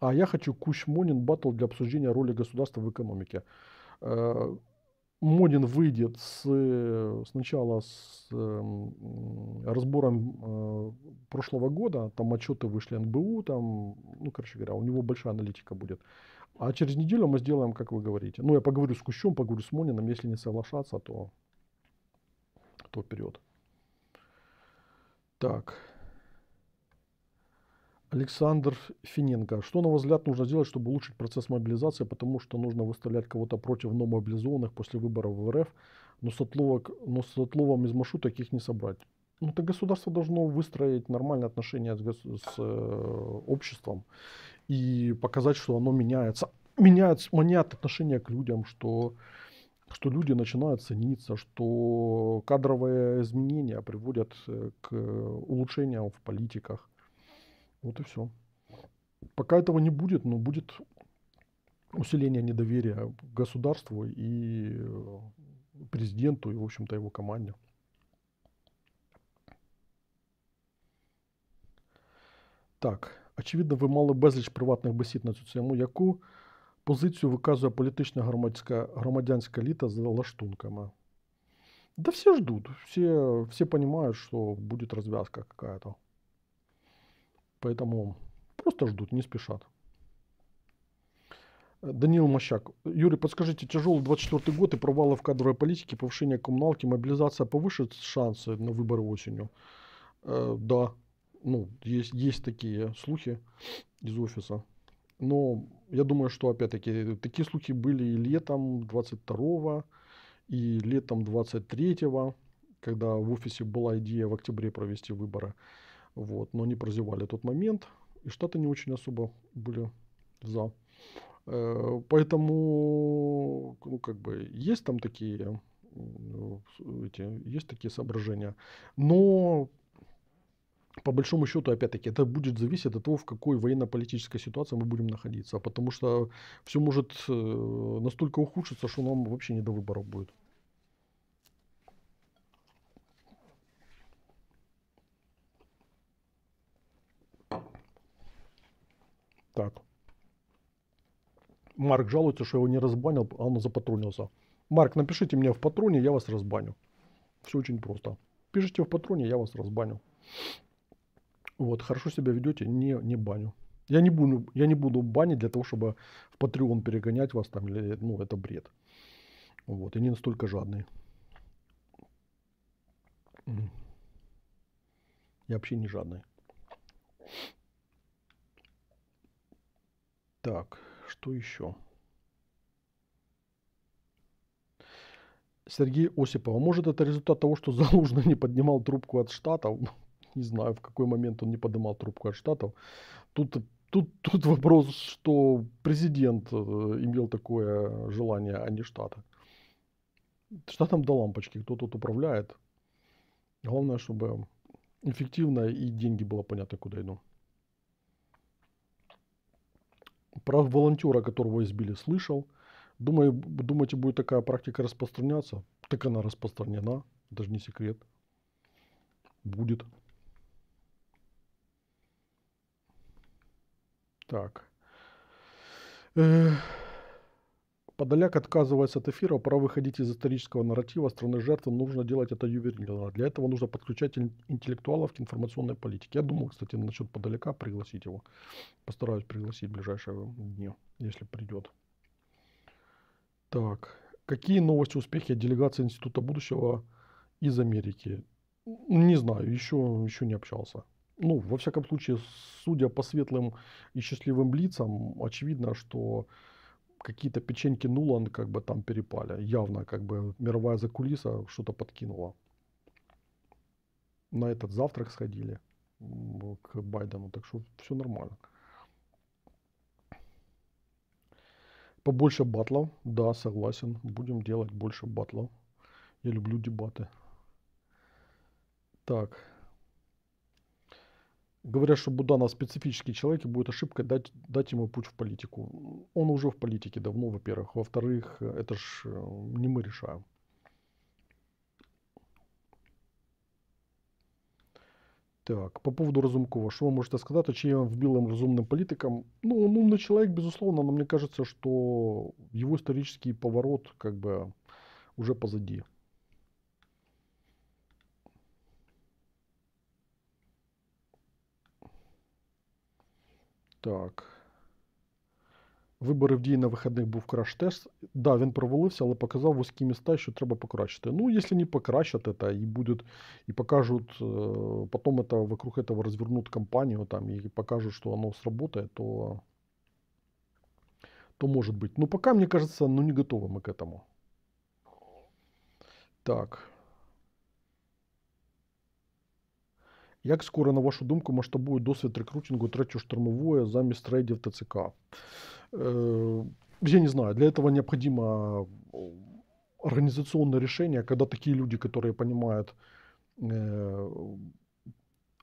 А я хочу Кучмонин батл для обсуждения роли государства в экономике. Э, Модин выйдет с, э, сначала с э, разбором э, прошлого года, там отчеты вышли НБУ, там, ну, короче говоря, у него большая аналитика будет. А через неделю мы сделаем, как вы говорите. Ну, я поговорю с Кущем, поговорю с Монином, если не соглашаться, то, то вперед. Так. Александр Финенко. Что, на ваш взгляд, нужно сделать, чтобы улучшить процесс мобилизации, потому что нужно выставлять кого-то против но мобилизованных после выборов в РФ, но с, отловок, но с отловом из маршрута таких не собрать? Ну, то государство должно выстроить нормальные отношения с, с э, обществом и показать, что оно меняется. Меняется, меняет отношение к людям, что, что люди начинают цениться, что кадровые изменения приводят э, к улучшениям в политиках вот и все. Пока этого не будет, но будет усиление недоверия государству и э, президенту, и, в общем-то, его команде. Так, очевидно, вы мали безліч приватних бесід на цю тему, яку позицію виказує політична громадська, громадянська еліта з лаштунками. Да все ждут, все, все понимают, что будет развязка какая-то. Поэтому просто ждут, не спешат. Даниил Мощак. Юрий, подскажите, тяжелый 24 год и провалы в кадровой политике, повышение коммуналки, мобилизация повышит шансы на выборы осенью? Э, да, ну, есть, есть такие слухи из офиса. Но я думаю, что опять-таки такие слухи были и летом 22 и летом 23 когда в офисе была идея в октябре провести выборы. Вот, но они прозевали тот момент, и Штаты не очень особо были за. Э, поэтому, ну, как бы, есть там такие, ну, эти, есть такие соображения. Но по большому счету, опять-таки, это будет зависеть от того, в какой военно-политической ситуации мы будем находиться. Потому что все может э, настолько ухудшиться, что нам вообще не до выборов будет. Марк жалуется, что его не разбанил, а он запатрунился. Марк, напишите мне в патроне, я вас разбаню. Все очень просто. Пишите в патроне, я вас разбаню. Вот, хорошо себя ведете, не, не баню. Я не, буду, я не буду банить для того, чтобы в Patreon перегонять вас там. Или, ну, это бред. Вот, и не настолько жадные. Я вообще не жадный. Так что еще? Сергей Осипова. Может, это результат того, что <laughs> Залужный не поднимал трубку от штатов? <laughs> Не знаю, в какой момент он не поднимал трубку от штатов. Тут, тут, тут вопрос, что президент э, имел такое желание, а не штаты. Штатам до лампочки, кто тут управляет. Главное, чтобы эффективно и деньги было понятно, куда идут. Про волонтера, которого избили, слышал. Думаю, думаете, будет такая практика распространяться? Так она распространена, даже не секрет. Будет. Так. Эх. Подоляк отказывается от эфира, пора выходить из исторического нарратива страны жертвы, нужно делать это ювелирно. Для этого нужно подключать интеллектуалов к информационной политике. Я думал, кстати, насчет Подоляка пригласить его. Постараюсь пригласить в ближайшие дни, если придет. Так, какие новости, успехи делегации Института будущего из Америки? Ну, не знаю, еще, еще не общался. Ну, во всяком случае, судя по светлым и счастливым лицам, очевидно, что какие-то печеньки Нулан как бы там перепали. Явно как бы мировая закулиса что-то подкинула. На этот завтрак сходили к Байдену, так что все нормально. Побольше батлов, да, согласен. Будем делать больше батлов. Я люблю дебаты. Так. Говоря, что Буданов специфический человек, и будет ошибкой дать, дать ему путь в политику. Он уже в политике давно, во-первых. Во-вторых, это ж э, не мы решаем. Так, по поводу Разумкова, что вы можете сказать, а чьим вбилым разумным политикам? Ну, он умный человек, безусловно, но мне кажется, что его исторический поворот как бы уже позади. Так. Вибори в дії на вихідних був краш-тест. Так, да, він провалився, але показав вузькі міста, що треба покращити. Ну, якщо не покращать это, і будуть, і покажуть, потім это, вокруг этого розвернуть кампанію там, і покажуть, що воно сработает, то то может быть. Но ну, пока, мне кажется, ну не готовы мы к этому. Так. Як скоро, на вашу думку, масштабують досвід рекрутингу третьої штурмової замість трейдів ТЦК? Э, я не знаю, для этого необходимо э, организационное решение, когда такие люди, которые понимают э,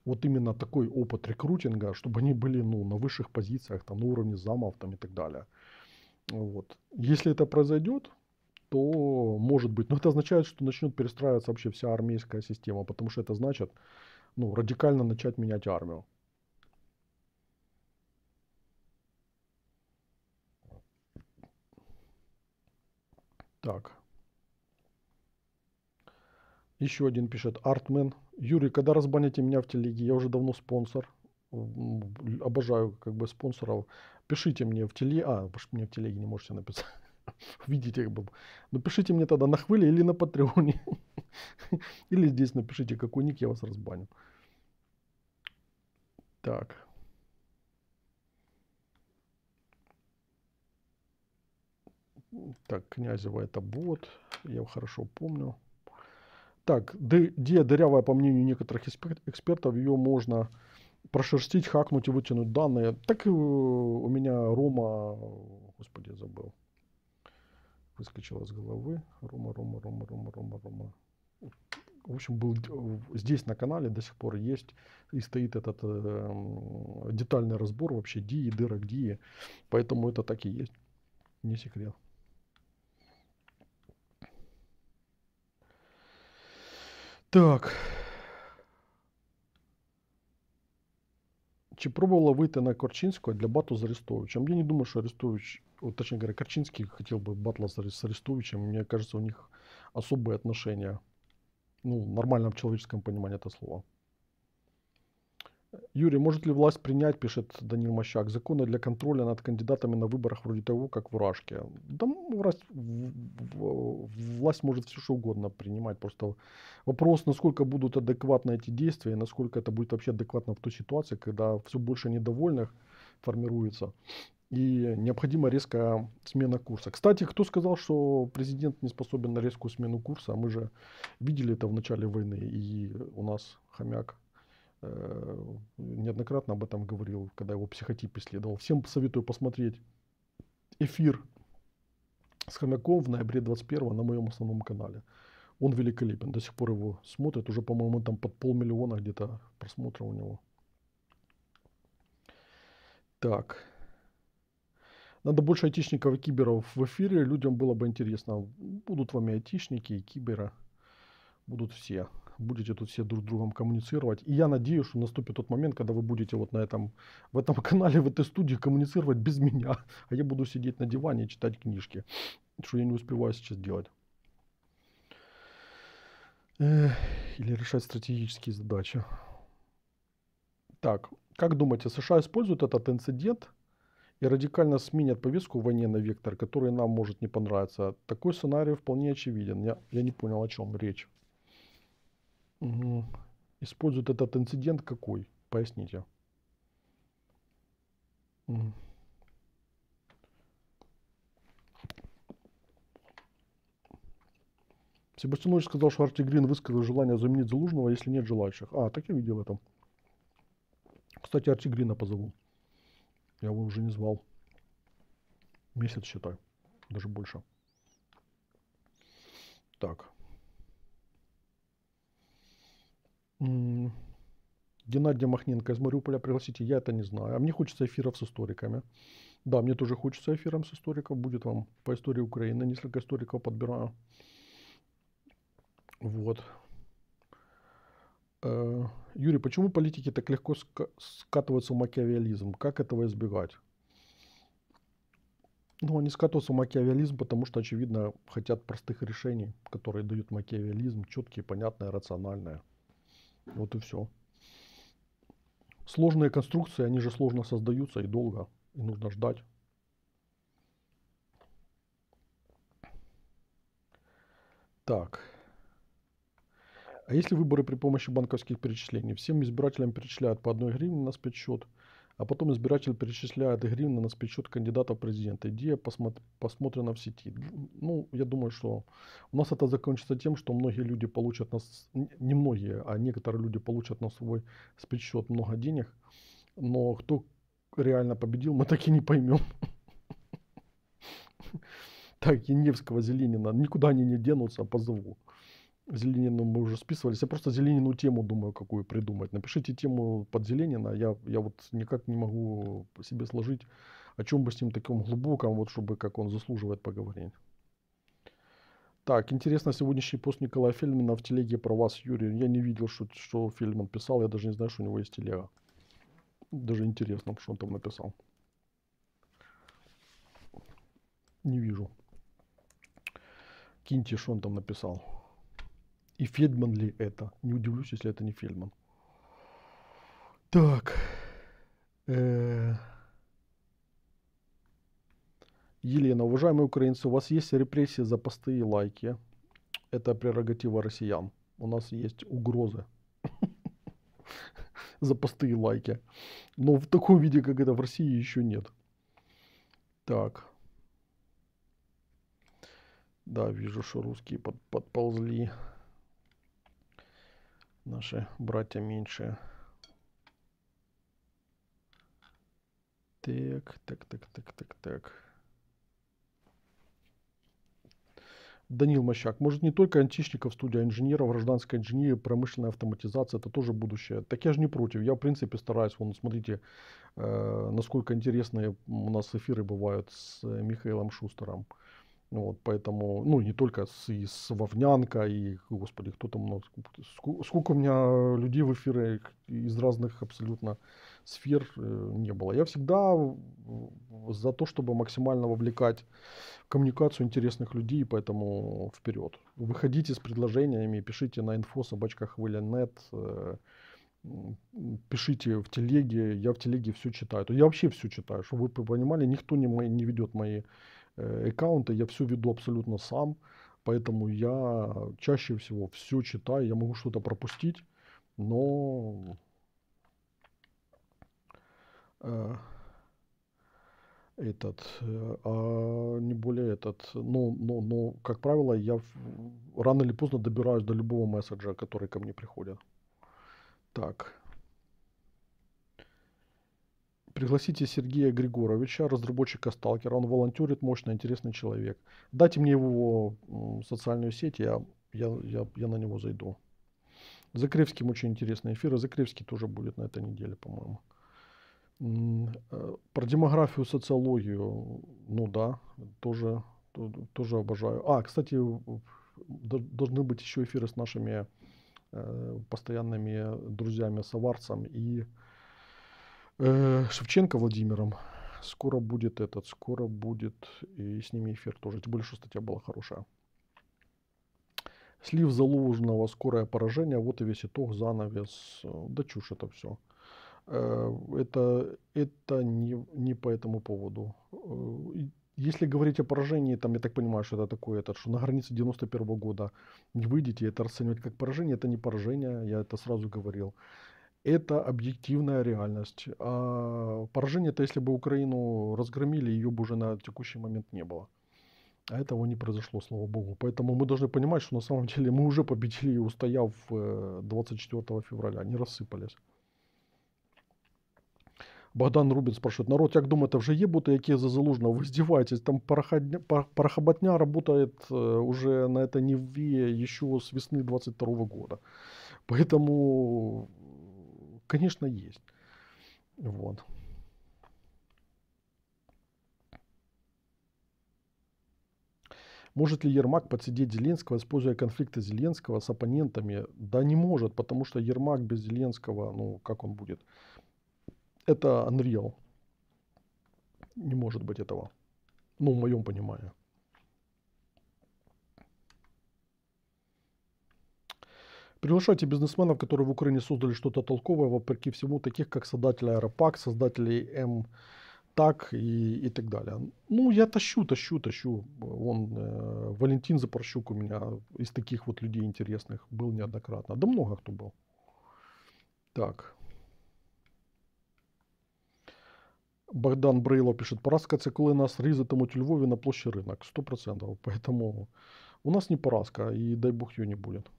вот именно такой опыт рекрутинга, чтобы они были ну, на высших позициях, там, на уровне замов там, и так далее. Вот. Если это произойдет, то может быть. Но это означает, что начнет перестраиваться вообще вся армейская система, потому что это значит, ну, радикально начать менять армию. Так. Еще один пишет Артмен. Юрий, когда разбаните меня в телеге? Я уже давно спонсор. Обожаю как бы спонсоров. Пишите мне в теле... А, мне в телеге не можете написать. <laughs> Видите, как бы. Ну, пишите мне тогда на хвыле или на Патреоне. <laughs> <laughs> Или здесь напишите, какой ник, я вас разбаню. Так. Так, Князева это бот, я его хорошо помню. Так, где дырявая, по мнению некоторых экспертов, ее можно прошерстить, хакнуть и вытянуть данные. Так у меня Рома, господи, забыл, выскочила с головы. Рома, Рома, Рома, Рома, Рома, Рома в общем, был здесь на канале до сих пор есть и стоит этот э, детальный разбор вообще DI, дырок DI. Поэтому это так и есть. Не секрет. Так. че пробовала выйти на Корчинского для бату с Арестовичем? Я не думаю, что Арестович, вот, точнее говоря, Корчинский хотел бы батла с Арестовичем. Мне кажется, у них особые отношения ну, нормальном человеческом понимании этого слова. Юрий, может ли власть принять, пишет Данил Мощак, законы для контроля над кандидатами на выборах вроде того, как в Рашке? Да ну, власть, власть может все что угодно принимать. Просто вопрос, насколько будут адекватны эти действия, насколько это будет вообще адекватно в той ситуации, когда все больше недовольных – формируется. И необходима резкая смена курса. Кстати, кто сказал, что президент не способен на резкую смену курса? Мы же видели это в начале войны. И у нас хомяк э, неоднократно об этом говорил, когда его психотип исследовал. Всем советую посмотреть эфир с хомяком в ноябре 21 на моем основном канале. Он великолепен, до сих пор его смотрят. Уже, по-моему, там под полмиллиона где-то просмотров у него. Так. Надо больше айтишников и киберов в эфире. Людям было бы интересно. Будут вами айтишники и кибера. Будут все. Будете тут все друг с другом коммуницировать. И я надеюсь, что наступит тот момент, когда вы будете вот на этом, в этом <laughs> канале, в этой студии коммуницировать без меня. А я буду сидеть на диване и читать книжки. Что я не успеваю сейчас делать. Или решать стратегические задачи. Так, как думаете, США используют этот инцидент и радикально сменят повестку в войне на вектор, который нам может не понравиться? Такой сценарий вполне очевиден. Я, я не понял, о чем речь. Угу. Используют этот инцидент какой? Поясните. Угу. Себастьянович сказал, что Артигрин высказал желание заменить Залужного, если нет желающих. А, так я видел это. Кстати, Грина позову. Я его уже не звал. Месяц, считаю. Даже больше. Так. М -м. Геннадия Махненко из Мариуполя пригласите. Я это не знаю. А мне хочется эфиров с историками. Да, мне тоже хочется эфиром с историком. Будет вам по истории Украины. Несколько историков подбираю. Вот. Э, Юрий, почему политики так легко скатываются в макиавиализм? Как этого избегать? Ну, они скатываются в макиавиализм, потому что, очевидно, хотят простых решений, которые дают макиавиализм, четкие, понятные, рациональные. Вот и все. Сложные конструкции, они же сложно создаются и долго, и нужно ждать. Так. А если выборы при помощи банковских перечислений? Всем избирателям перечисляют по одной гривне на спецсчет, а потом избиратель перечисляет гривны на спецсчет кандидата в президента. Идея посмотр- посмотрена в сети. Ну, я думаю, что у нас это закончится тем, что многие люди получат нас, не многие, а некоторые люди получат на свой спецсчет много денег, но кто реально победил, мы так и не поймем. <laughs> Так, Еневского, Зеленина, никуда они не денутся, позову. Зеленину мы уже списывались. Я просто Зеленину тему думаю, какую придумать. Напишите тему под Зеленина. Я, я вот никак не могу себе сложить, о чем бы с ним таком глубоком, вот чтобы как он заслуживает поговорить. Так, интересно, сегодняшний пост Николая Фельдмана в телеге про вас, Юрий. Я не видел, что, что Фельдман писал. Я даже не знаю, что у него есть телега. Даже интересно, что он там написал. Не вижу. Киньте, что он там написал. И Фельдман ли это? Не удивлюсь, если это не Фельдман. Так. Э. Елена, уважаемые украинцы, у вас есть репрессии за посты и лайки. Это прерогатива россиян. У нас есть угрозы <laughs> за посты и лайки. Но в таком виде, как это в России, еще нет. Так. Да, вижу, что русские под, подползли наши братья меньшие. Так, так, так, так, так, так. Данил Мощак. Может, не только античников, студия а инженеров, гражданская инженерия, промышленная автоматизация, это тоже будущее. Так я же не против. Я, в принципе, стараюсь. Вон, смотрите, э, насколько интересные у нас эфиры бывают с Михаилом Шустером. Э, ну, вот, поэтому, ну, не только с, и с Вовнянка, и, господи, кто там много, сколько, сколько у меня людей в эфире из разных абсолютно сфер э, не было. Я всегда за то, чтобы максимально вовлекать в коммуникацию интересных людей, поэтому вперед. Выходите с предложениями, пишите на info собачкахвыля.нет, э, пишите в телеге, я в телеге все читаю. Я вообще все читаю, чтобы вы понимали, никто не, мои, не ведет мои Э, аккаунты, я все веду абсолютно сам, поэтому я чаще всего все читаю, я могу что-то пропустить, но э, этот, э, а не более этот, но, но, но, как правило, я рано или поздно добираюсь до любого месседжа, который ко мне приходит. Так. Пригласите Сергея Григоровича, разработчика сталкера. Он волонтерит, мощный, интересный человек. Дайте мне его социальную сеть, я, я, я, я на него зайду. Закревским очень интересный эфир. а Закревский тоже будет на этой неделе, по-моему. Э, про демографию, социологию, ну да, тоже, тоже обожаю. А, кстати, должны быть еще эфиры с нашими э, постоянными друзьями Саварцем и Э, Шевченко Владимиром. Скоро будет этот, скоро будет и с ними эфир тоже. Тем более, что статья была хорошая. Слив заложенного скорое поражение, вот и весь итог, занавес. Да чушь это все. Э, это, это не, не по этому поводу. Э, если говорить о поражении, там, я так понимаю, что это такое, это, что на границе 91 -го года не выйдете, это расценивать как поражение, это не поражение, я это сразу говорил. Это объективная реальность. А поражение-то, если бы Украину разгромили, ее бы уже на текущий момент не было. А этого не произошло, слава богу. Поэтому мы должны понимать, что на самом <laughs> деле мы уже победили, устояв 24 э, февраля. Они рассыпались. Богдан Рубин спрашивает, народ, как это вже є боти, какие за Залужного? Вы издеваетесь, там порохотня, порохоботня работает э, уже на этой Неве еще с весны 22 года. Поэтому Конечно, есть. Вот. Может ли Ермак подсидеть Зеленского, используя конфликты Зеленского с оппонентами? Да не может, потому что Ермак без Зеленского, ну как он будет? Это Unreal. Не может быть этого. Ну, в моем понимании. Приглашайте бизнесменов, которые в Украине создали что-то толковое, вопреки всему, таких как создатели Аэропак, создатели М так и, и так далее. Ну, я тащу, тащу, тащу. Он, э, Валентин Запорщук у меня из таких вот людей интересных был неоднократно. Да много кто был. Так. Богдан Брейло пишет, поразка це коли нас різатимуть у Львові на площі ринок. 100%. Поэтому у нас не поразка, и дай бог ее не будет.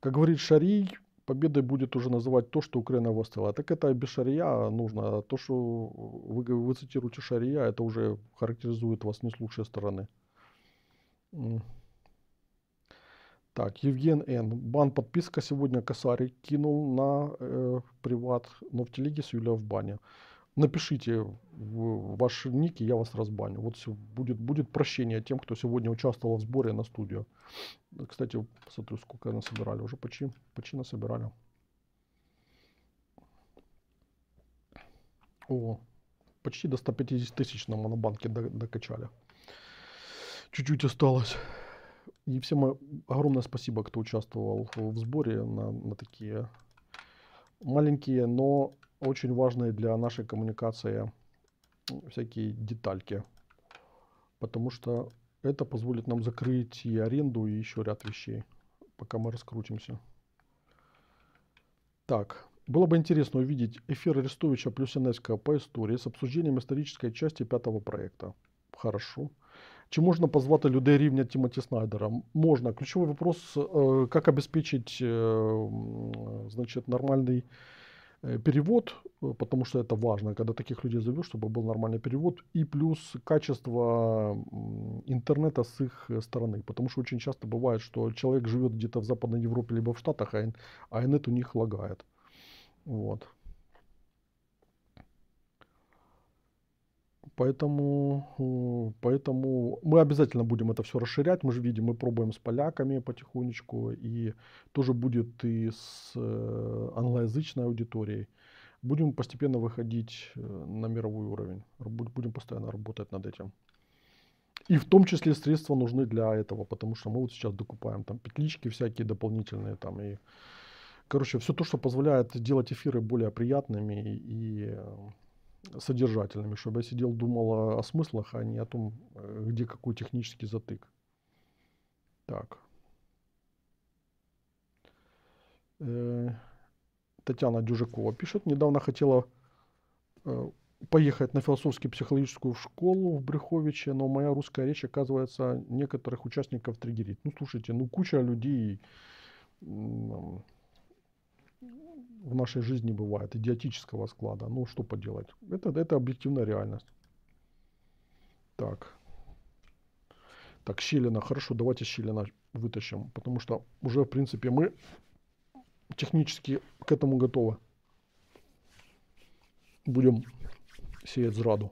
Как говорит Шарий, победой будет уже называть то, что Украина восстала. Так это без Шария нужно. А то, что вы, вы цитируете Шария, это уже характеризует вас не с лучшей стороны. Так, Евген Н. Бан подписка сегодня косарик кинул на э, приват, но в телеге с Юля в бане напишите ваши ники, я вас разбаню. Вот будет, будет прощение тем, кто сегодня участвовал в сборе на студию. Кстати, смотрю, сколько насобирали. Уже почти, почти насобирали. О, почти до 150 тысяч на монобанке докачали. Чуть-чуть осталось. И всем огромное спасибо, кто участвовал в сборе на, на такие маленькие, но очень важные для нашей коммуникации всякие детальки. Потому что это позволит нам закрыть и аренду, и еще ряд вещей, пока мы раскрутимся. Так, было бы интересно увидеть эфир Арестовича плюс НСК по истории с обсуждением исторической части пятого проекта. Хорошо. Чем можно позвать людей ривня Тімоті Снайдера? Можно. Ключевой вопрос, э, как обеспечить э, значит, нормальный Э, перевод, э, потому что это важно, когда таких людей зовешь, чтобы был нормальный перевод, и плюс качество интернета с их э, стороны, потому что очень часто бывает, что человек живет где-то в Западной Европе либо в Штатах, а, интернет а у них лагает. Вот. Поэтому, э, поэтому мы обязательно будем это все расширять. Мы же видим, мы пробуем с поляками потихонечку. И тоже будет и с э, англоязычной аудиторией. Будем постепенно выходить э, на мировой уровень. Будем постоянно работать над этим. И в том числе средства нужны для этого, потому что мы вот сейчас докупаем там петлички всякие дополнительные там и короче все то, что позволяет делать эфиры более приятными и содержательными, чтобы я сидел, думал о, о смыслах, а не о том, э, где какой технический затык. Так. Э, Татьяна Дюжакова пишет, недавно хотела э, поехать на философский психологическую школу в Брюховиче, но моя русская речь, оказывается, некоторых участников триггерит. Ну, слушайте, ну, куча людей в нашей жизни бывает, идиотического склада. Ну, что поделать. Это, это объективная реальность. Так. Так, Щелина. Хорошо, давайте Щелина вытащим. Потому что уже, в принципе, мы технически к этому готовы. Будем сеять зраду.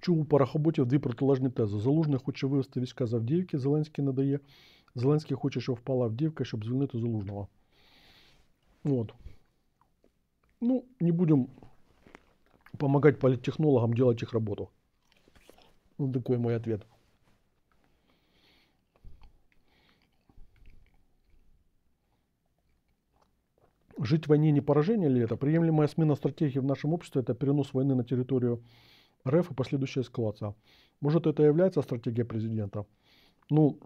Чув у парахоботів дві протилежні тези. Залужний хоче вивести війська з Авдіївки, Зеленський надає Зеленський хоче, щоб впала Авдіївка, щоб звільнити Залужного. Вот. Ну, не будем помогать политтехнологам делать их работу. Вот такой мой ответ. Жить в войне не поражение ли это? Приемлемая смена стратегии в нашем обществе – это перенос войны на территорию РФ и последующая эскалация. Может, это и является стратегией президента? Ну,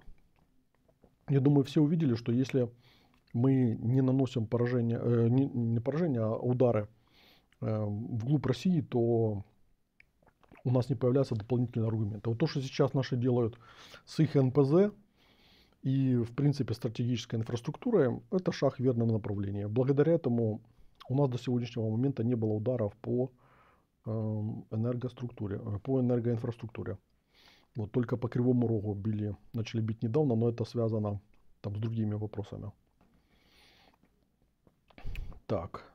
я думаю, все увидели, что если мы не наносим поражение, э, не, не поражение, а удары э, вглубь России, то у нас не появляется дополнительный аргумент. вот то, что сейчас наши делают с их НПЗ и, в принципе, стратегической инфраструктурой, это шаг в верном направлении. Благодаря этому у нас до сегодняшнего момента не было ударов по э, энергоструктуре, э, по энергоинфраструктуре. Вот только по Кривому Рогу били, начали бить недавно, но это связано там с другими вопросами. Так.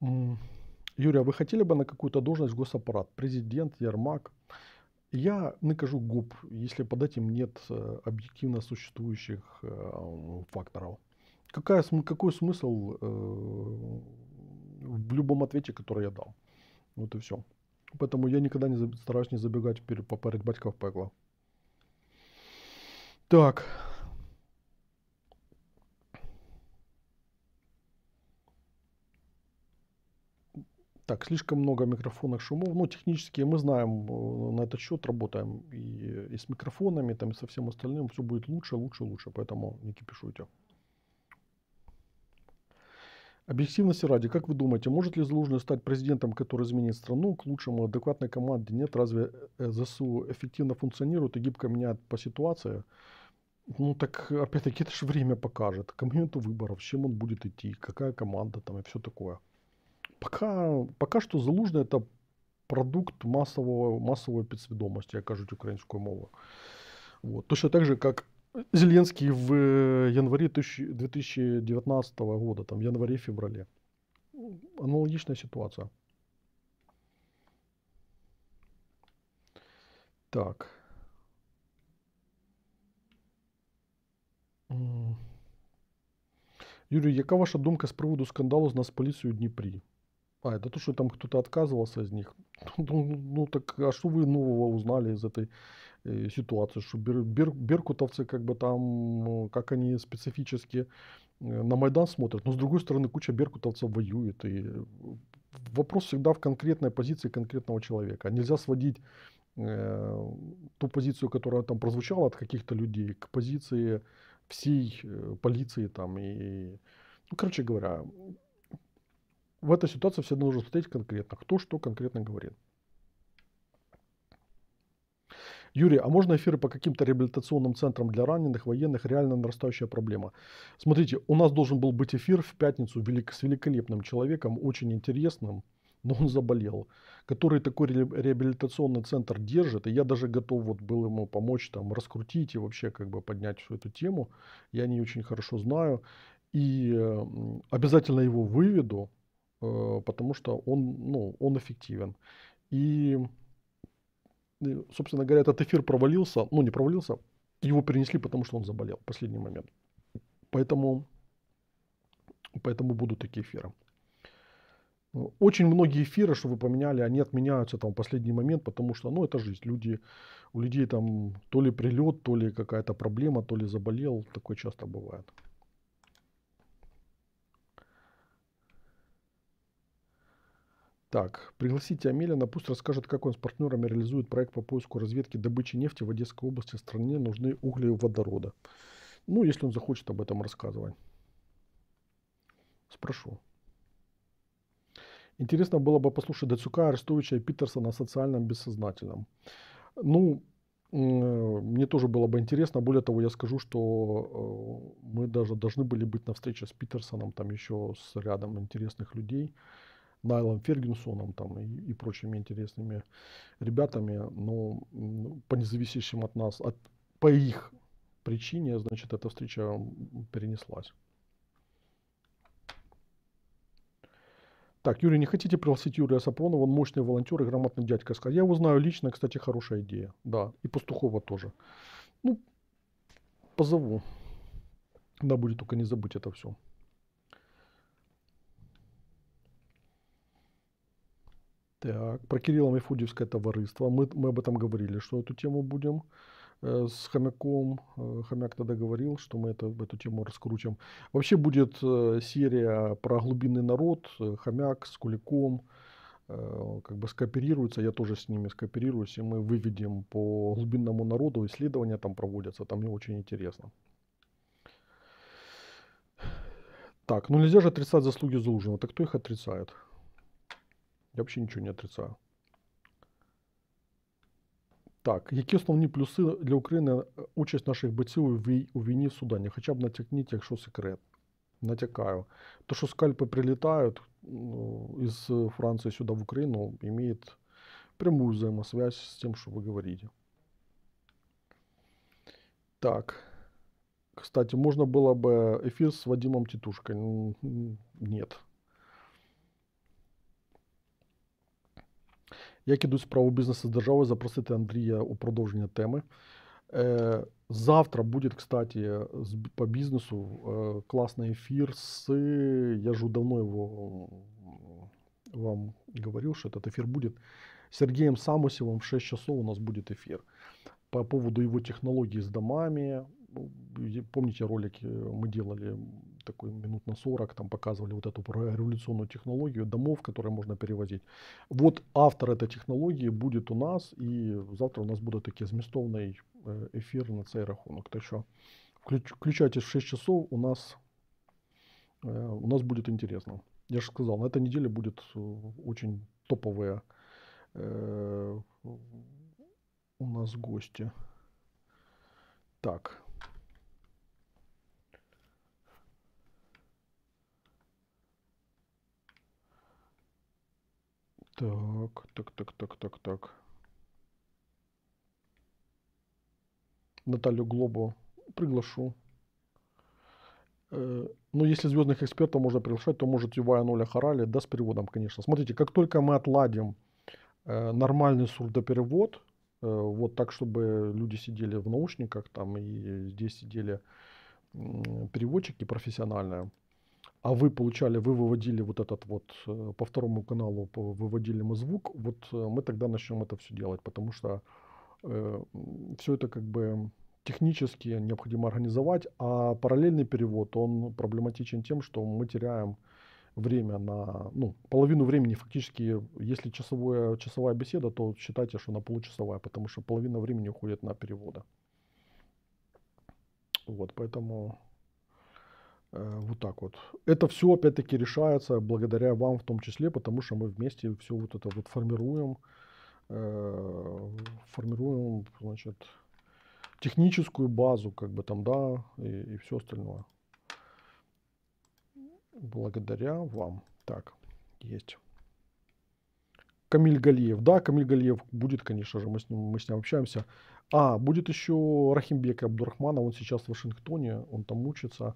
Юрий, а вы хотели бы на какую-то должность госаппарат? Президент, Ермак? Я накажу губ, если под этим нет э, объективно существующих э, факторов. Какая, какой смысл э, в любом ответе, который я дал? Вот и все. Поэтому я никогда не стараюсь не забегать вперед, поперед батька в Так. Так, слишком много микрофонных шумов. Ну, технически мы знаем, э, на этот счет работаем и, и с микрофонами, там, и со всем остальным. Все будет лучше, лучше, лучше. Поэтому не кипишуйте. Объективности ради, как вы думаете, может ли Залужный стать президентом, который изменит страну к лучшему адекватной команде? Нет, разве э, ЗСУ эффективно функционирует и гибко меняет по ситуации? Ну так, опять-таки, это же время покажет. К моменту выборов, с чем он будет идти, какая команда там и все такое. Пока, пока что Залужный это продукт массового, массовой підсвідомості, як кажуть українською мовою. Вот. Точно так же, как Зеленский в э, январе 2019 года, там в январе-феврале. Аналогичная ситуация. Так. Юрий, яка ваша думка с приводу скандалу з Нацполіцією полицию Днепри? А, это то, что там кто-то отказывался из них. <laughs> Ну, ну, ну так, а что вы нового узнали из этой Э, ситуацию, что бер, бер, беркутовцы как бы там, э, как они специфически э, на Майдан смотрят, но с другой стороны куча беркутовцев воюет. И вопрос всегда в конкретной позиции конкретного человека. Нельзя сводить э, ту позицию, которая там прозвучала от каких-то людей, к позиции всей э, полиции там и, ну, короче говоря, в этой ситуации всегда нужно смотреть конкретно, кто что конкретно говорит. Юрий, а можно эфиры по каким-то реабилитационным центрам для раненых, военных? Реально нарастающая проблема. Смотрите, у нас должен был быть эфир в пятницу велик, с великолепным человеком, очень интересным, но он заболел, который такой реабилитационный центр держит, и я даже готов вот был ему помочь там раскрутить и вообще как бы поднять всю эту тему, я не очень хорошо знаю, и э, обязательно его выведу, э, потому что он, ну, он эффективен. И собственно говоря, этот эфир провалился, ну не провалился, его перенесли, потому что он заболел в последний момент. Поэтому, поэтому будут такие эфиры. Очень многие эфиры, что вы поменяли, они отменяются там в последний момент, потому что, ну, это жизнь. Люди, у людей там то ли прилет, то ли какая-то проблема, то ли заболел. Такое часто бывает. Так, пригласите Амелина, пусть расскажет, как он с партнерами реализует проект по поиску разведки добычи нефти в Одесской области. Стране нужны угли и водорода. Ну, если он захочет об этом рассказывать. Спрошу. Интересно было бы послушать Дацука, Арестовича и Питерсона о социальном бессознательном. Ну, мне тоже было бы интересно. Более того, я скажу, что э, мы даже должны были быть на встрече с Питерсоном, там еще с рядом интересных людей. Найлом Фергюнсоном там, и, и прочими интересными ребятами, но по независящим от нас, от, по их причине, значит, эта встреча перенеслась. Так, Юрий, не хотите пригласить Юрия Сапронова? Он мощный волонтер и грамотный дядька. Я его знаю лично, кстати, хорошая идея. Да, и Пастухова тоже. Ну, позову. Да, будет только не забыть это все. Так, про Кирилла Мефодиевское товариство. Мы, мы об этом говорили, что эту тему будем э, с хомяком. Э, хомяк тогда говорил, что мы это, эту тему раскрутим. Вообще будет э, серия про глубинный народ, хомяк с куликом как бы скооперируются, я тоже с ними скооперируюсь, и мы выведем по глубинному народу, исследования там проводятся, там мне очень интересно. Так, ну нельзя же отрицать заслуги Зулужина, так кто их отрицает? Я вообще ничего не отрицаю. Так, какие основные плюсы для Украины э, участь наших бойцов в вій, у війні в Судані? Хоча б натякніть, якщо секрет. Натякаю. То, что скальпы прилетают ну, из Франции сюда в Украину, имеет прямую взаимосвязь с тем, что вы говорите. Так. Кстати, можно было бы эфир с Вадимом Титушкой. Нет. як ідуть справу бізнесу з державою, запросити Андрія у продовження теми. Завтра буде, кстати, по бизнесу классный эфир с... Я же давно его вам говорил, что этот эфир будет. Сергеем Самусевым в 6 часов у нас будет эфир. По поводу его технологий с домами. Помните ролики мы делали такой минут на 40, там показывали вот эту революционную технологию домов, которые можно перевозить. Вот автор этой технологии будет у нас, и завтра у нас буде такие змістовний э, эфир на цей рахунок. Так що включайтесь в 6 часов, у нас, э, у нас будет интересно. Я же сказал, на этой неделе будет э, очень топовые у нас гости. Так. Так, так, так, так, так, так. Наталью Глобу приглашу. Э, ну, если звездных экспертов можно приглашать, то может Ювая Ноля Харали, да, с переводом, конечно. Смотрите, как только мы отладим э, нормальный сурдоперевод, э, вот так, чтобы люди сидели в наушниках там, и здесь сидели переводчики профессиональные, а вы получали, вы выводили вот этот вот, э, по второму каналу выводили мы звук, вот э, мы тогда начнем это все делать, потому что э, все это как бы технически необходимо организовать, а параллельный перевод, он проблематичен тем, что мы теряем время на, ну, половину времени фактически, если часовая, часовая беседа, то считайте, что она получасовая, потому что половина времени уходит на переводы. Вот, поэтому Э, вот так вот. Это все опять-таки решается благодаря вам в том числе, потому что мы вместе все вот это вот формируем, э, формируем, значит, техническую базу, как бы там, да, и, и все остальное. Благодаря вам. Так, есть. Камиль Галиев. Да, Камиль Галиев будет, конечно же, мы с ним, мы с ним общаемся. А, будет еще Рахимбек Абдурахманов, он сейчас в Вашингтоне, он там учится.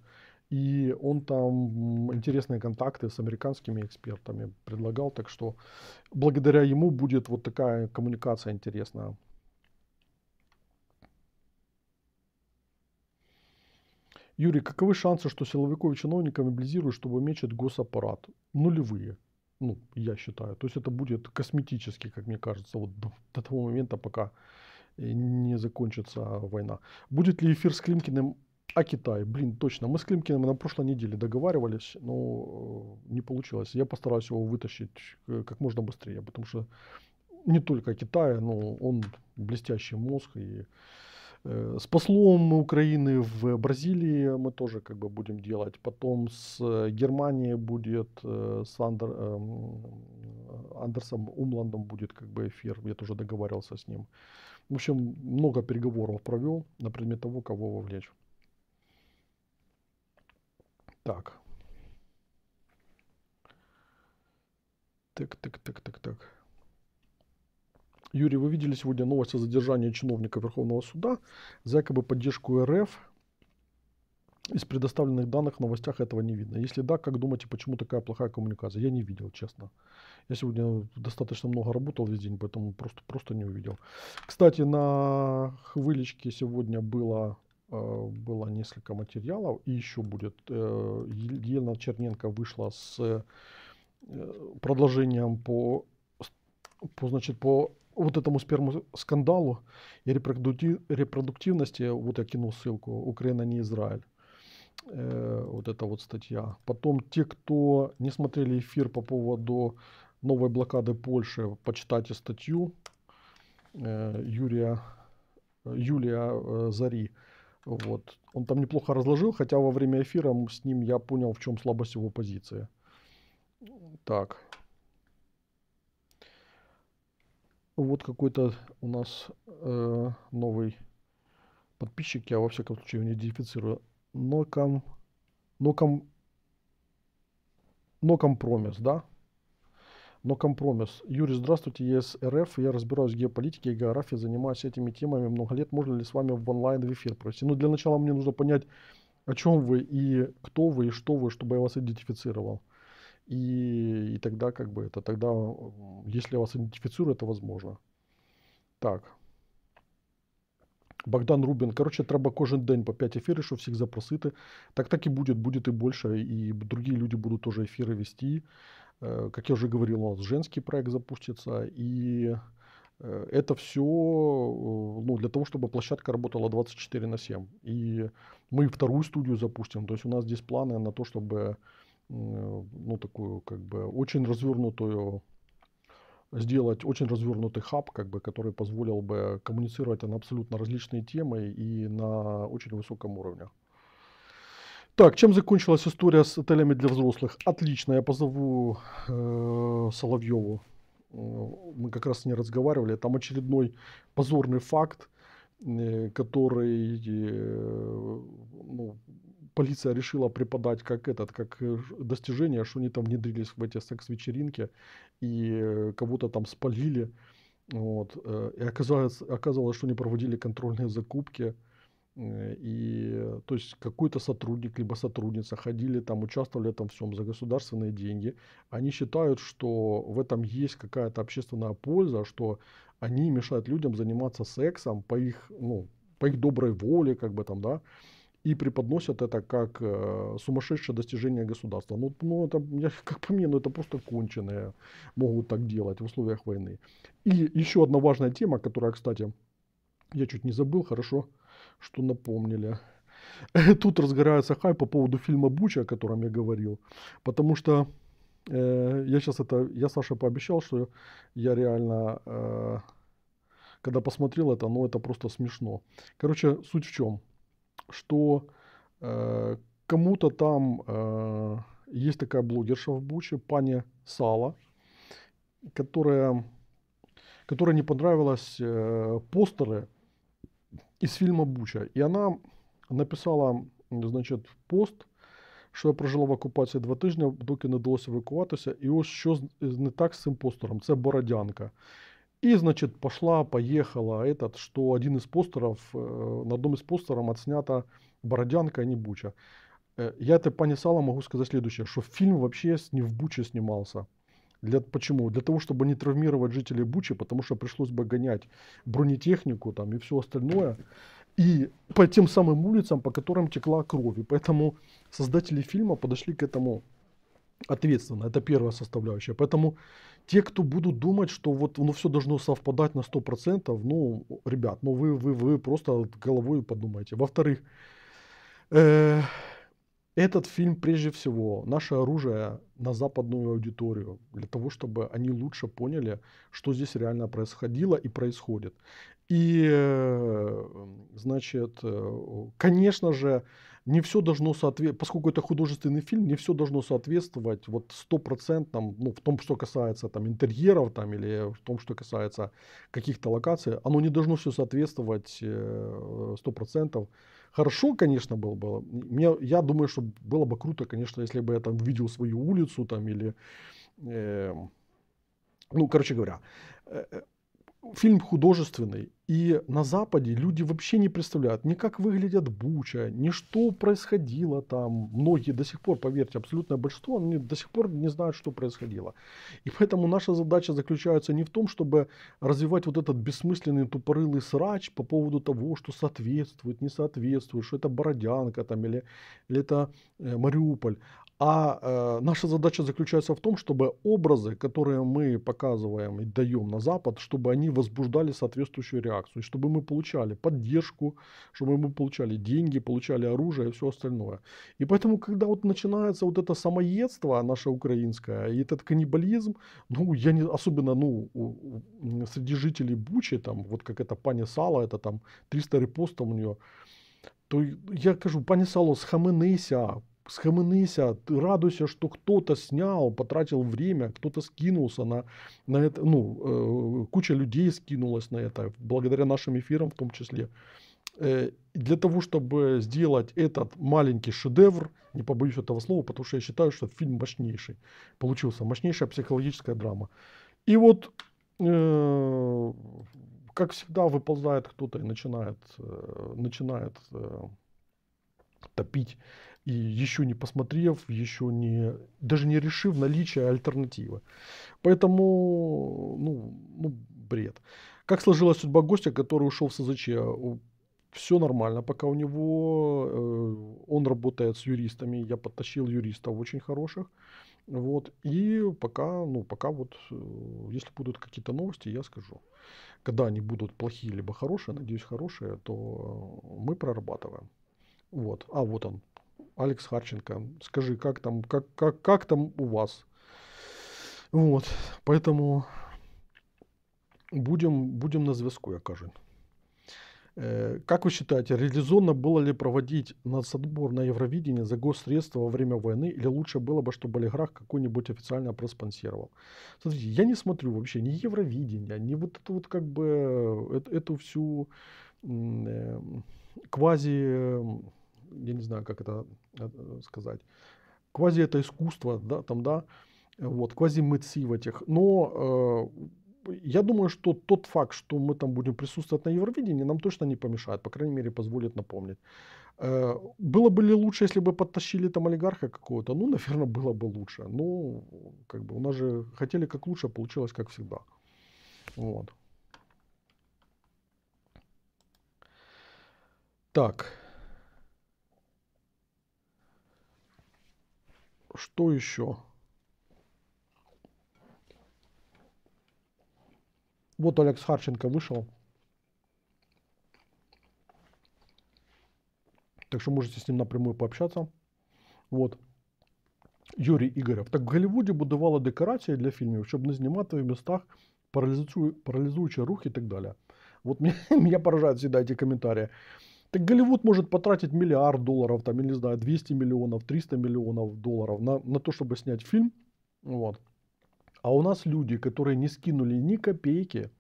И он там интересные контакты с американскими экспертами предлагал, так что благодаря ему будет вот такая коммуникация интересная. Юрий, каковы шансы, что силовиков и чиновников мобилизируют, чтобы мечет госаппарат? Нулевые, ну, я считаю. То есть это будет косметически, как мне кажется, вот до того момента, пока э, не закончится война. Будет ли эфир с Климкиным а Китай, Блин, точно. Мы с Климкиным на прошлой неделе договаривались, но э, не получилось. Я постараюсь его вытащить э, как можно быстрее, потому что не только Китая, Китае, но он блестящий мозг. И э, с послом Украины в Бразилии мы тоже как бы будем делать. Потом с Германией будет с Андер, эм, Андерсом Умландом будет как бы эфир. Я тоже договаривался с ним. В общем, много переговоров провел на предмет того, кого вовлечь. Так. Так, так, так, так, так. Юрий, вы видели сегодня новость о задержании чиновника Верховного суда за якобы поддержку РФ из предоставленных данных в новостях этого не видно. Если да, как думаете, почему такая плохая коммуникация? Я не видел, честно. Я сегодня достаточно много работал весь день, поэтому просто, просто не увидел. Кстати, на хвылечке сегодня было а, было несколько материалов, и еще будет. Э, Елена Черненко вышла с э, продолжением по, по, значит, по вот этому сперму скандалу и репродуктивности, вот я кинул ссылку, Украина не Израиль. Э, вот эта вот статья. Потом те, кто не смотрели эфир по поводу новой блокады Польши, почитайте статью Юрия, Юлия э, Зари. Вот. Он там неплохо разложил, хотя во время эфира с ним я понял, в чем слабость его позиции. Так. Вот какой-то у нас э, новый подписчик. Я во всяком случае его не идентифицирую. Ноком. Ноком. Ноком промис, да? но компромисс. Юрий, здравствуйте, я из РФ, я разбираюсь в геополитике и географии, занимаюсь этими темами много лет. Можно ли с вами в онлайн в эфир пройти? но ну, для начала мне нужно понять, о чем вы и кто вы и что вы, чтобы я вас идентифицировал. И, и тогда как бы это, тогда, если я вас идентифицирую, это возможно. Так. Богдан Рубин. Короче, треба кожен день по 5 эфиров щоб всіх запросити. Так так и будет будет и больше и другие люди будут тоже эфиры вести. Э, как я уже говорил, у нас женский проект запустится. И э, это все э, ну, для того, чтобы площадка работала 24 на 7. И мы вторую студию запустим. То есть у нас здесь планы на то, чтобы ну, такую как бы очень развернутую сделать очень развернутый хаб, как бы, который позволил бы коммуницировать на абсолютно различные темы и на очень высоком уровне. Так, чем закончилась история с отелями для взрослых? Отлично, я позову э, Соловьеву. Э, мы как раз не разговаривали. Там очередной позорный факт, э, который э, ну, полиция решила преподать как этот, как э, достижение, что они там внедрились в эти секс-вечеринки и э, кого-то там спалили. Вот. И оказалось, оказалось, что они проводили контрольные закупки. Э, и то есть какой-то сотрудник либо сотрудница ходили там, участвовали в всем за государственные деньги, они считают, что в этом есть какая-то общественная польза, что они мешают людям заниматься сексом по их, ну, по их доброй воле, как бы там, да, и преподносят это как э, сумасшедшее достижение государства. Ну, ну это, <laughs> я, как по мне, ну это просто конченые могут так делать в условиях войны. И еще одна важная тема, которая, кстати, я чуть не забыл, хорошо, что напомнили. <laughs> Тут разгорается хай по поводу фильма Буча, о котором я говорил. Потому что э, я сейчас это, я Саша пообещал, что я реально, э, когда посмотрел это, ну это просто смешно. Короче, суть в чем, что э, кому-то там э, есть такая блогерша в Буче, пани Сала, которая, которая не понравилось э, постеры, из фильма «Буча». И она написала значит, пост, що я прожила в окупації два тижні, доки не вдалося евакуватися. І ось що не так з цим постером. Це Бородянка. И, значит, пошла, поехала этот, что один из постеров, э, на одном из постеров отснята Бородянка, а не Буча. Э, я это понесала, могу сказать следующее, что фильм вообще не в Буче снимался. Для, почему? Для того, чтобы не травмировать жителей Бучи, потому что пришлось бы гонять бронетехнику там, и все остальное. И по тем самым улицам, по которым текла кровь. И поэтому создатели фильма подошли к этому ответственно. Это первая составляющая. Поэтому те, кто будут думать, что вот ну, все должно совпадать на 100%, ну, ребят, ну вы, вы, вы просто головой подумайте. Во-вторых, э, этот фильм прежде всего наше оружие на западную аудиторию, для того, чтобы они лучше поняли, что здесь реально происходило и происходит. И, э, значит, э, конечно же, не все должно соответствовать, поскольку это художественный фильм, не все должно соответствовать вот стопроцентным, ну, в том, что касается там интерьеров там или в том, что касается каких-то локаций, оно не должно все соответствовать э, сто процентов Хорошо, конечно, было бы. Мне, я думаю, что было бы круто, конечно, если бы я там видел свою улицу там или... Э, ну, короче говоря, э, э, фильм художественный, и на Западе люди вообще не представляют ни как выглядят Буча, ни что происходило там. Многие до сих пор, поверьте, абсолютное большинство, они до сих пор не знают, что происходило. И поэтому наша задача заключается не в том, чтобы развивать вот этот бессмысленный тупорылый срач по поводу того, что соответствует, не соответствует, что это Бородянка там или, или это э, Мариуполь, а э, наша задача заключается в том, чтобы образы, которые мы показываем и даем на Запад, чтобы они возбуждали соответствующую реакцию, чтобы мы получали поддержку, чтобы мы получали деньги, получали оружие и все остальное. И поэтому, когда вот начинается вот это самоедство наше украинское и этот каннибализм, ну, я не, особенно, ну, у, у, среди жителей Бучи, там, вот как это пани Сала, это там 300 репостов у нее, то я кажу, пані Сало, схаменися, схаменися, радуйся, что кто-то снял, потратил время, кто-то скинулся на, на это, ну, э, куча людей скинулась на это, благодаря нашим эфирам в том числе. Э, для того, чтобы сделать этот маленький шедевр, не побоюсь этого слова, потому что я считаю, что фильм мощнейший получился, мощнейшая психологическая драма. И вот, э, как всегда, выползает кто-то и начинает, э, начинает э, топить и еще не посмотрев, еще не, даже не решив наличие альтернативы. Поэтому, ну, ну бред. Как сложилась судьба гостя, который ушел в СЗЧ? Все нормально, пока у него э, он работает с юристами, я подтащил юристов очень хороших, вот и пока, ну пока вот, э, если будут какие-то новости, я скажу. Когда они будут плохие либо хорошие, надеюсь хорошие, то э, мы прорабатываем. Вот. А вот он, Алекс Харченко, скажи, как там, как, как, как там у вас? Вот, поэтому будем, будем на звездку, я кажу. Э, как вы считаете, реализонно было ли проводить нацотбор на Евровидение за госсредства во время войны, или лучше было бы, чтобы олигарх какой-нибудь официально проспонсировал? Смотрите, я не смотрю вообще ни Евровидение, ни вот эту вот как бы э, э, эту всю квази я не знаю, как это э, э, сказать, квази это искусство, да, там, да, вот, квази мытси в этих. Но э, я думаю, что тот факт, что мы там будем присутствовать на Евровидении, нам точно не помешает, по крайней мере, позволит напомнить. Э, было бы ли лучше, если бы подтащили там олигарха какого-то? Ну, наверное, было бы лучше. Но ну, как бы у нас же хотели как лучше, а получилось как всегда. Вот. Так. что еще? Вот Алекс Харченко вышел. Так что можете с ним напрямую пообщаться. Вот. Юрий Игорев. Так в Голливуде будували декорації для фільмів, чтобы не снимать в містах парализующие рух и так далее. Вот меня, <laughs> меня поражают всегда эти комментарии. Так Голливуд может потратить миллиард долларов, там, я не знаю, 200 миллионов, 300 миллионов долларов на, на то, чтобы снять фильм. Вот. А у нас люди, которые не скинули ни копейки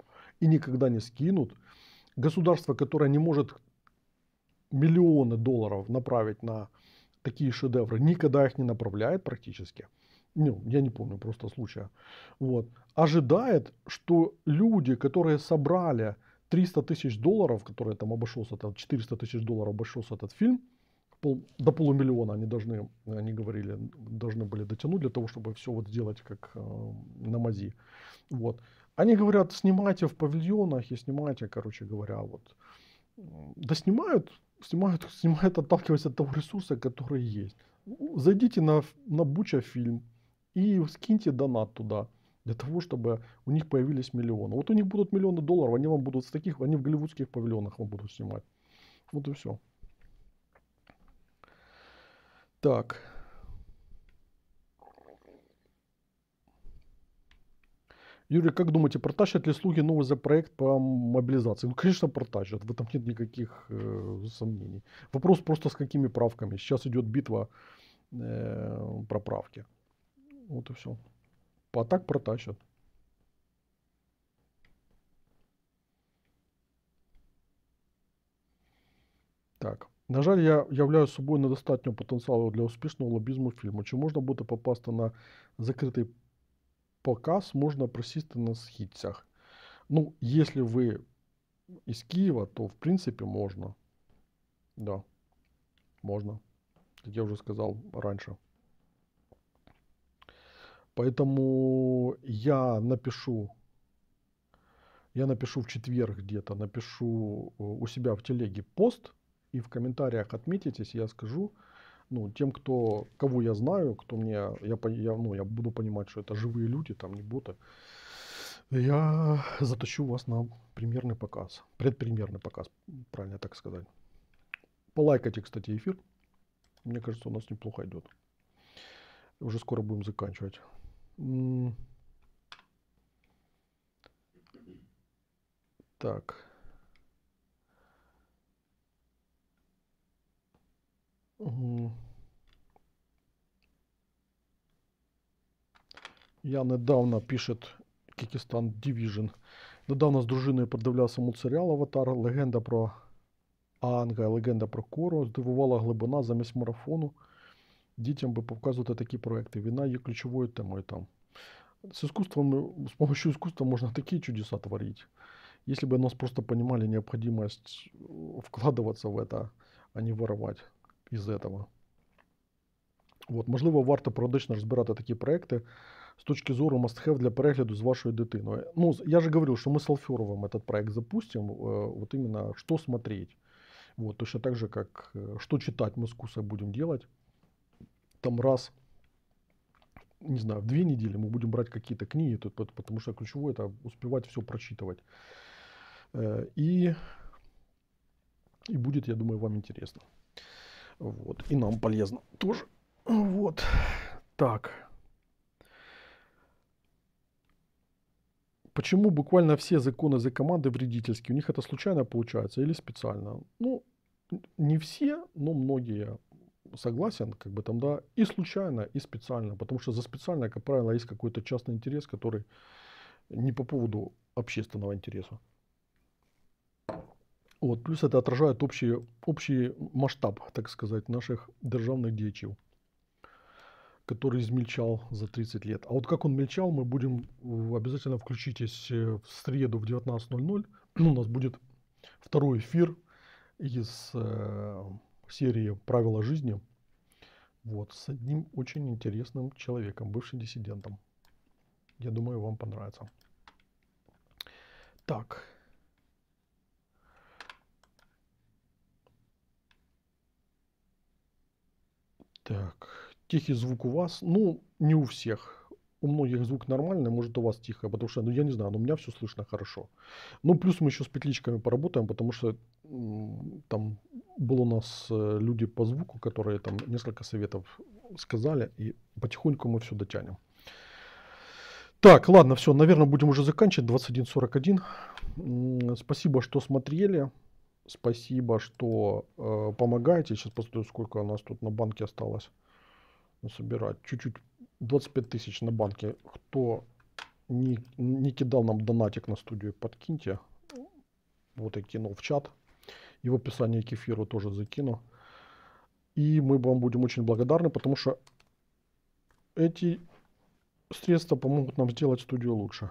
и никогда не скинут, государство, которое не может миллионы долларов направить на такие шедевры, никогда их не направляет практически. Ну, я не помню просто случая. Вот. Ожидает, что люди, которые собрали 300 тысяч долларов, которые там обошелся, там 400 тысяч долларов обошелся этот фильм, пол, до полумиллиона они должны, они говорили, должны были дотянуть для того, чтобы все вот сделать как э, на мази. Вот. Они говорят, снимайте в павильонах и снимайте, короче говоря, вот. Да снимают, снимают, <laughs> снимают, отталкиваясь от того ресурса, который есть. Зайдите на, на Буча фильм и скиньте донат туда для того, чтобы у них появились миллионы. Вот у них будут миллионы долларов, они вам будут с таких, они в голливудских павильонах вам будут снимать. Вот и все. Так. Юрий, как думаете, протащат ли слуги новый за проект по мобилизации? Ну, конечно, протащат, в этом нет никаких э, сомнений. Вопрос просто с какими правками. Сейчас идет битва э, про правки. Вот и все. А так протащат. Так. На жаль, я являю собой недостатньо потенціалу для успішного лобізму фільму. Чи можна буде попасти на закритий показ, можна присісти на східцях. Ну, якщо ви із Києва, то в принципі можна. Да, можна. Як я вже сказав раніше. Поэтому я напишу, я напишу в четверг где-то, напишу э, у себя в телеге пост, и в комментариях отметитесь, я скажу, ну, тем, кто, кого я знаю, кто мне, я, я, ну, я буду понимать, что это живые люди, там не боты, я затащу вас на примерный показ, предпримерный показ, правильно так сказать. Полайкайте, кстати, эфир. Мне кажется, у нас неплохо идет. Уже скоро будем заканчивать. Так. Я недавно пишет Кікістан Division. Недавно з дружиною передивлявся мультсеріал Аватар. Легенда про Анга, легенда про Кору. Здивувала глибина замість марафону. дітям би показувати такі проекти. Війна є ключовою темою там. С искусством, с помощью искусства можно такие чудеса творить. Если бы нас просто понимали необходимость э, вкладываться в это, а не воровать из этого. Вот, можливо, варто періодично розбирати такі проекти з точки зору must для перегляду з вашою дитиною. Ну, я же говорю, що ми з Алферовым этот проект запустим, вот именно что смотреть. Вот, точно так же, как что читать мы с Кусой будем делать там раз, не знаю, в две недели мы будем брать какие-то книги, тут, потому что ключевое это успевать все прочитывать. Э, и, и будет, я думаю, вам интересно. Вот. И нам полезно тоже. Вот. Так. Почему буквально все законы за команды вредительские? У них это случайно получается или специально? Ну, не все, но многие согласен, как бы там, да, и случайно, и специально, потому что за специально, как правило, есть какой-то частный интерес, который не по поводу общественного интереса. Вот, плюс это отражает общий, общий масштаб, так сказать, наших державных деятелей, который измельчал за 30 лет. А вот как он мельчал, мы будем, обязательно включитесь э, в среду в 19.00, <clears throat> у нас будет второй эфир из э, серии «Правила жизни» вот, с одним очень интересным человеком, бывшим диссидентом. Я думаю, вам понравится. Так. Так, тихий звук у вас, ну, не у всех у многих звук нормальный, может у вас тихо, потому что, ну я не знаю, но у меня все слышно хорошо. Ну плюс мы еще с петличками поработаем, потому что там был у нас э, люди по звуку, которые там несколько советов сказали, и потихоньку мы все дотянем. Так, ладно, все, наверное, будем уже заканчивать. 21.41. Спасибо, что смотрели. Спасибо, что э, помогаете. Сейчас посмотрю, сколько у нас тут на банке осталось собирать. Чуть-чуть 25 тысяч на банке. Кто не, не кидал нам донатик на студию, подкиньте. Вот я кинул в чат. И в описании к эфиру тоже закину. И мы вам будем очень благодарны, потому что эти средства помогут нам сделать студию лучше.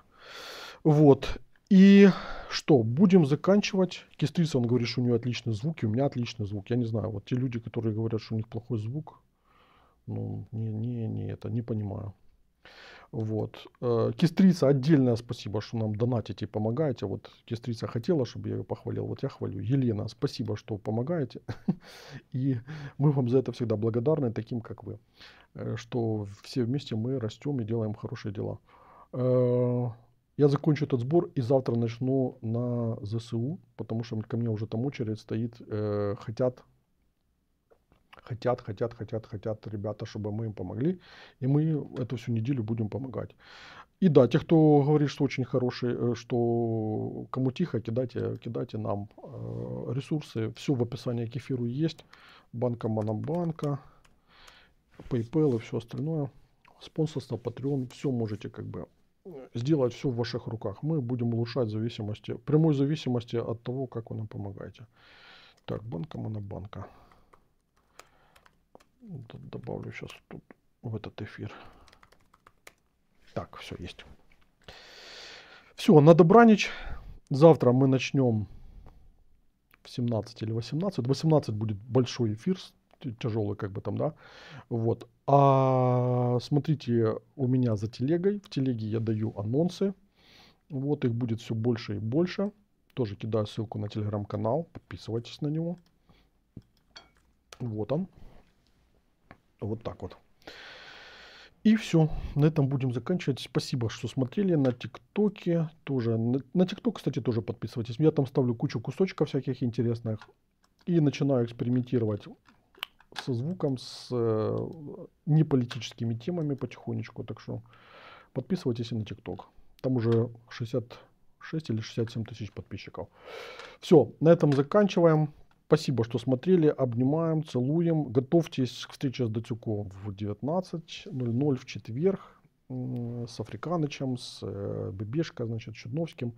Вот. И что, будем заканчивать. Кистрица, он говорит, что у него отличный звук, и у меня отличный звук. Я не знаю, вот те люди, которые говорят, что у них плохой звук, ну, не, не, не это, не понимаю. Вот. Э, Кистрица, отдельное спасибо, что нам донатите и помогаете. Вот Кистрица хотела, чтобы я ее похвалил, вот я хвалю. Елена, спасибо, что помогаете. <laughs> И мы вам за это всегда благодарны, таким как вы, э, что все вместе мы растем и делаем хорошие дела. Э, я закончу этот сбор и завтра начну на ЗСУ, потому что ко мне уже там очередь стоит, хотят хотят, хотят, хотят, хотят ребята, чтобы мы им помогли. И мы эту всю неделю будем помогать. И да, те, кто говорит, что очень хороший, э, что кому тихо, кидайте, кидайте нам э, ресурсы. Все в описании к эфиру есть. Банка Монобанка, PayPal и все остальное. Спонсорство, Patreon, все можете как бы э, сделать все в ваших руках. Мы будем улучшать зависимости, прямой зависимости от того, как вы нам помогаете. Так, банка, монобанка. банка. Добавлю сейчас тут в этот эфир. Так, все есть. Все, надо бранить. Завтра мы начнем в 17 или 18. 18 будет большой эфир, тяжелый как бы там, да. Вот. А смотрите у меня за телегой. В телеге я даю анонсы. Вот их будет все больше и больше. Тоже кидаю ссылку на телеграм-канал. Подписывайтесь на него. Вот он. Вот так вот. И все. На этом будем заканчивать. Спасибо, что смотрели на ТикТоке. Тоже. На ТикТок, кстати, тоже подписывайтесь. Я там ставлю кучу кусочков всяких интересных. И начинаю экспериментировать со звуком, с э, неполитическими темами потихонечку. Так что подписывайтесь и на ТикТок. Там уже 66 или 67 тысяч подписчиков. Все, на этом заканчиваем. Спасибо, что смотрели. Обнимаем, целуем. Готовьтесь к встрече с Датюком в 19.00 в четверг с Африканычем, с э, Бебешко, значит, Чудновским.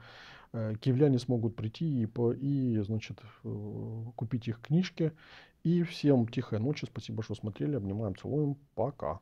Э, киевляне смогут прийти и, и значит, э, купить их книжки. И всем тихой ночи. Спасибо, что смотрели. Обнимаем, целуем. Пока.